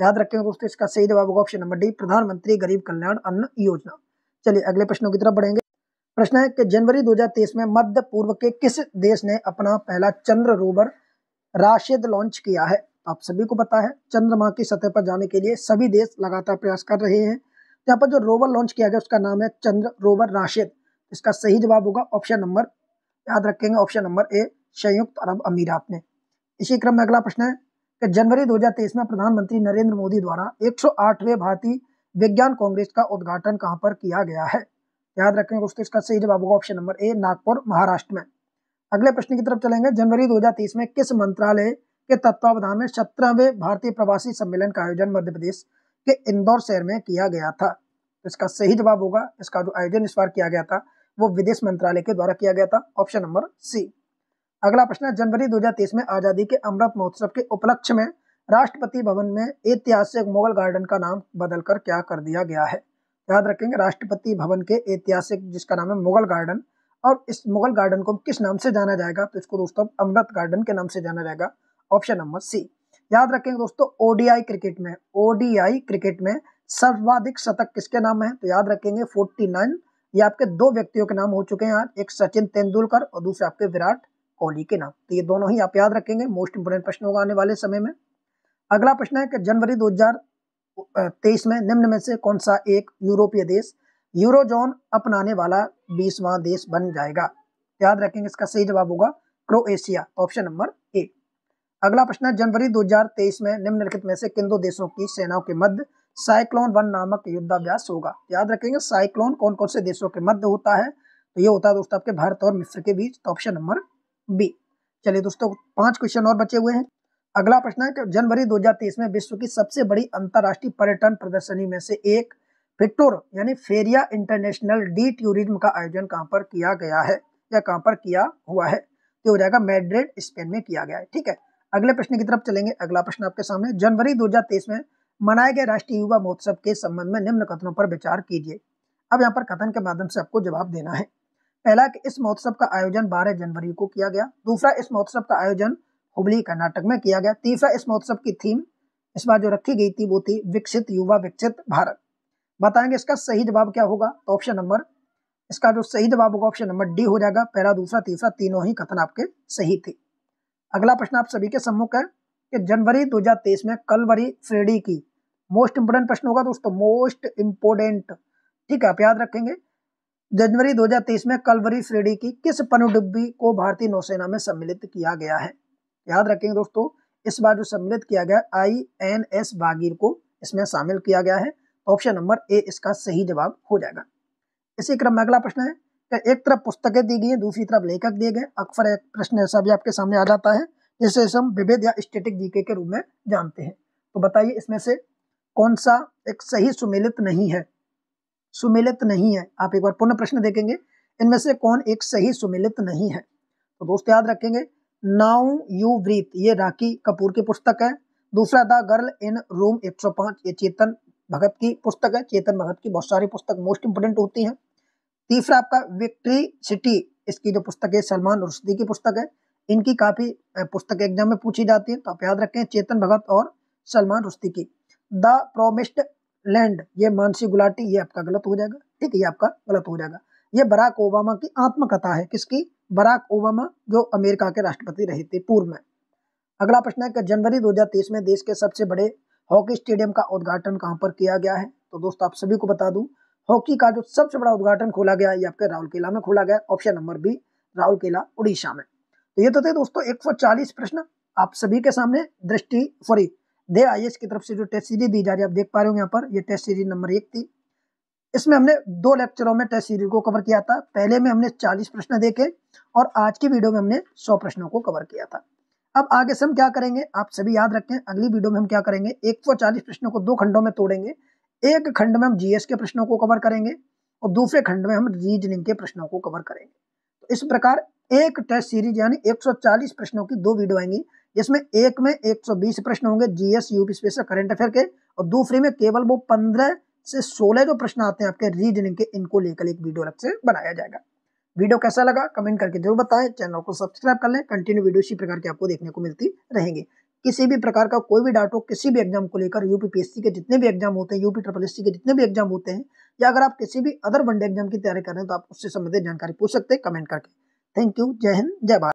याद रखें दोस्तों इसका सही जवाब होगा ऑप्शन नंबर डी प्रधानमंत्री गरीब कल्याण अन्न योजना चलिए अगले प्रश्नों की तरफ बढ़ेंगे प्रश्न है कि जनवरी 2023 में मध्य पूर्व के किस देश ने अपना पहला चंद्र रोवर राशिद लॉन्च किया है आप सभी को पता है चंद्रमा की सतह पर जाने के लिए सभी देश लगातार प्रयास कर रहे हैं यहाँ पर जो रोवर लॉन्च किया गया उसका नाम है चंद्र रोवर राशिद इसका सही जवाब होगा ऑप्शन नंबर याद रखेंगे ऑप्शन नंबर ए संयुक्त अरब अमीरात में इसी क्रम में अगला प्रश्न है कि जनवरी 2023 में प्रधानमंत्री नरेंद्र मोदी द्वारा 108वें भारतीय विज्ञान कांग्रेस का उद्घाटन कहां पर किया गया है याद रखेंगे दोस्तों इसका सही जवाब होगा option number A Nagpur Maharashtra में अगले प्रश्न की तरफ चलेंगे जनवरी 2023 में किस मंत्रालय के तत्वावधान में सत्रहवें भारतीय प्रवासी सम्मेलन का आयोजन मध्य प्रदेश के इंदौर शहर में किया गया था इसका सही जवाब होगा इसका जो आयोजन इस बार किया गया था वो विदेश मंत्रालय के द्वारा किया गया था ऑप्शन नंबर सी अगला प्रश्न जनवरी 2023 में आजादी के अमृत महोत्सव के उपलक्ष्य में राष्ट्रपति भवन में ऐतिहासिक मुगल गार्डन का नाम बदलकर क्या कर दिया गया है याद रखेंगे राष्ट्रपति भवन के ऐतिहासिक जिसका नाम है मुगल गार्डन और इस मुगल गार्डन को किस नाम से जाना जाएगा तो इसको दोस्तों अमृत गार्डन के नाम से जाना जाएगा ऑप्शन नंबर सी याद रखेंगे दोस्तों ओडीआई क्रिकेट में ओडीआई क्रिकेट में सर्वाधिक शतक किसके नाम है तो याद रखेंगे 49 ये आपके दो व्यक्तियों के नाम हो चुके हैं यार एक सचिन तेंदुलकर और दूसरे आपके विराट कोहली के नाम तो ये दोनों ही आप याद रखेंगे मोस्ट इंपोर्टेंट प्रश्न होगा आने वाले समय में अगला प्रश्न है कि जनवरी 2023 में निम्न में से कौन सा एक यूरोपीय देश यूरोजोन अपनाने वाला बीसवा देश बन जाएगा याद रखेंगे इसका सही जवाब होगा क्रोएशिया ऑप्शन नंबर अगला प्रश्न है जनवरी 2023 में निम्नलिखित में से किन दो देशों की सेनाओं के मध्य साइक्लोन वन नामक युद्धाभ्यास होगा याद रखेंगे साइक्लोन कौन कौन से देशों के मध्य होता है तो ये होता है दोस्तों आपके भारत और मिस्र के बीच तो ऑप्शन नंबर बी चलिए दोस्तों पांच क्वेश्चन और बचे हुए हैं अगला प्रश्न है कि जनवरी 2023 में विश्व की सबसे बड़ी अंतर्राष्ट्रीय पर्यटन प्रदर्शनी में से एक फिटोर यानी फेरिया इंटरनेशनल डी टूरिज्म का आयोजन कहाँ पर किया गया है या कहां पर किया हुआ है तो हो जाएगा मैड्रिड स्पेन में किया गया है ठीक है अगले प्रश्न की तरफ चलेंगे अगला प्रश्न आपके सामने जनवरी दो में मनाए गए राष्ट्रीय युवा महोत्सव के संबंध में निम्न कथनों पर विचार कीजिए अब यहाँ पर कथन के माध्यम से आपको जवाब देना है पहला कि इस महोत्सव का आयोजन 12 जनवरी को किया गया दूसरा इस महोत्सव का आयोजन हुबली कर्नाटक में किया गया तीसरा इस महोत्सव की थीम इस बार जो रखी गई थी वो थी विकसित युवा विकसित भारत बताएंगे इसका सही जवाब क्या होगा तो ऑप्शन नंबर इसका जो सही जवाब होगा ऑप्शन नंबर डी हो जाएगा पहला दूसरा तीसरा तीनों ही कथन आपके सही थी अगला प्रश्न आप सभी के सम्मुख है कि जनवरी 2023 में कलवरी श्रेणी की मोस्ट इंपोर्टेंट प्रश्न होगा दोस्तों मोस्ट इंपोर्टेंट ठीक है आप याद रखेंगे जनवरी 2023 में कलवरी श्रेणी की किस पनडुब्बी को भारतीय नौसेना में सम्मिलित किया गया है याद रखेंगे दोस्तों इस बार जो सम्मिलित किया गया आई एन एस बागीर को इसमें शामिल किया गया है ऑप्शन नंबर ए इसका सही जवाब हो जाएगा इसी क्रम में अगला प्रश्न है एक तरफ पुस्तकें दी गई हैं दूसरी तरफ लेखक दिए गए अक्सर एक प्रश्न ऐसा भी आपके सामने आ जाता है जिसे हम विभेद या स्टेटिक जीके के रूप में जानते हैं तो बताइए इसमें से कौन सा एक सही सुमेलित नहीं है सुमेलित नहीं है आप एक बार पुनः प्रश्न देखेंगे इनमें से कौन एक सही सुमेलित नहीं है तो दोस्त याद रखेंगे नाउ यू ब्रीथ ये राखी कपूर की पुस्तक है दूसरा द गर्ल इन रूम 105 ये चेतन भगत की पुस्तक है चेतन भगत की बहुत सारी पुस्तक मोस्ट इंपोर्टेंट होती हैं तीसरा आपका विक्ट्री सिटी इसकी जो पुस्तक है सलमान रुश्दी की पुस्तक है इनकी काफ़ी पुस्तक एग्जाम में पूछी जाती है तो आप याद रखें चेतन भगत और सलमान रुश्दी की द प्रोमिस्ड लैंड ये मानसी गुलाटी ये आपका गलत हो जाएगा ठीक है ये आपका गलत हो जाएगा ये बराक ओबामा की आत्मकथा है किसकी बराक ओबामा जो अमेरिका के राष्ट्रपति रहे थे पूर्व में अगला प्रश्न है कि जनवरी 2023 में देश के सबसे बड़े हॉकी स्टेडियम का उद्घाटन कहां पर किया गया है तो दोस्तों आप सभी को बता दूं हॉकी का जो सबसे बड़ा उद्घाटन खोला गया ये आपके राहुल केला में खोला गया ऑप्शन नंबर बी राहुल केला उड़ीसा में तो ये तो थे दोस्तों एक प्रश्न आप सभी के सामने दृष्टि फरी दे आई की तरफ से जो टेस्ट सीरीज दी जा रही है आप देख पा रहे हो यहाँ पर ये टेस्ट सीरीज नंबर एक थी इसमें हमने दो लेक्चरों में टेस्ट सीरीज को कवर किया था पहले में हमने 40 प्रश्न देखे और आज की वीडियो में हमने 100 प्रश्नों को कवर किया था अब आगे से हम क्या करेंगे आप सभी याद रखें अगली वीडियो में हम क्या करेंगे एक सौ चालीस प्रश्नों को दो खंडों में तोड़ेंगे एक खंड में हम जीएस के प्रश्नों को कवर करेंगे और दूसरे खंड में हम रीजनिंग के प्रश्नों को कवर करेंगे तो इस प्रकार एक टेस्ट सीरीज यानी 140 प्रश्नों की दो वीडियो आएंगी जिसमें एक में 120 प्रश्न होंगे GS UP special current affair के और दूसरे में केवल वो 15 से 16 जो प्रश्न आते हैं आपके रीजनिंग के इनको लेकर एक वीडियो अलग से बनाया जाएगा वीडियो कैसा लगा कमेंट करके जरूर बताएं चैनल को सब्सक्राइब कर लें कंटिन्यू वीडियो इसी प्रकार के आपको देखने को मिलती रहेंगी किसी भी प्रकार का कोई भी डाउट हो किसी भी एग्जाम को लेकर यूपीपीएससी के जितने भी एग्जाम होते हैं यूपी ट्रिपल के जितने भी एग्जाम होते हैं या अगर आप किसी भी अदर वनडे एग्जाम की तैयारी कर रहे हैं तो आप उससे संबंधित जानकारी पूछ सकते हैं कमेंट करके थैंक यू जय हिंद जय भारत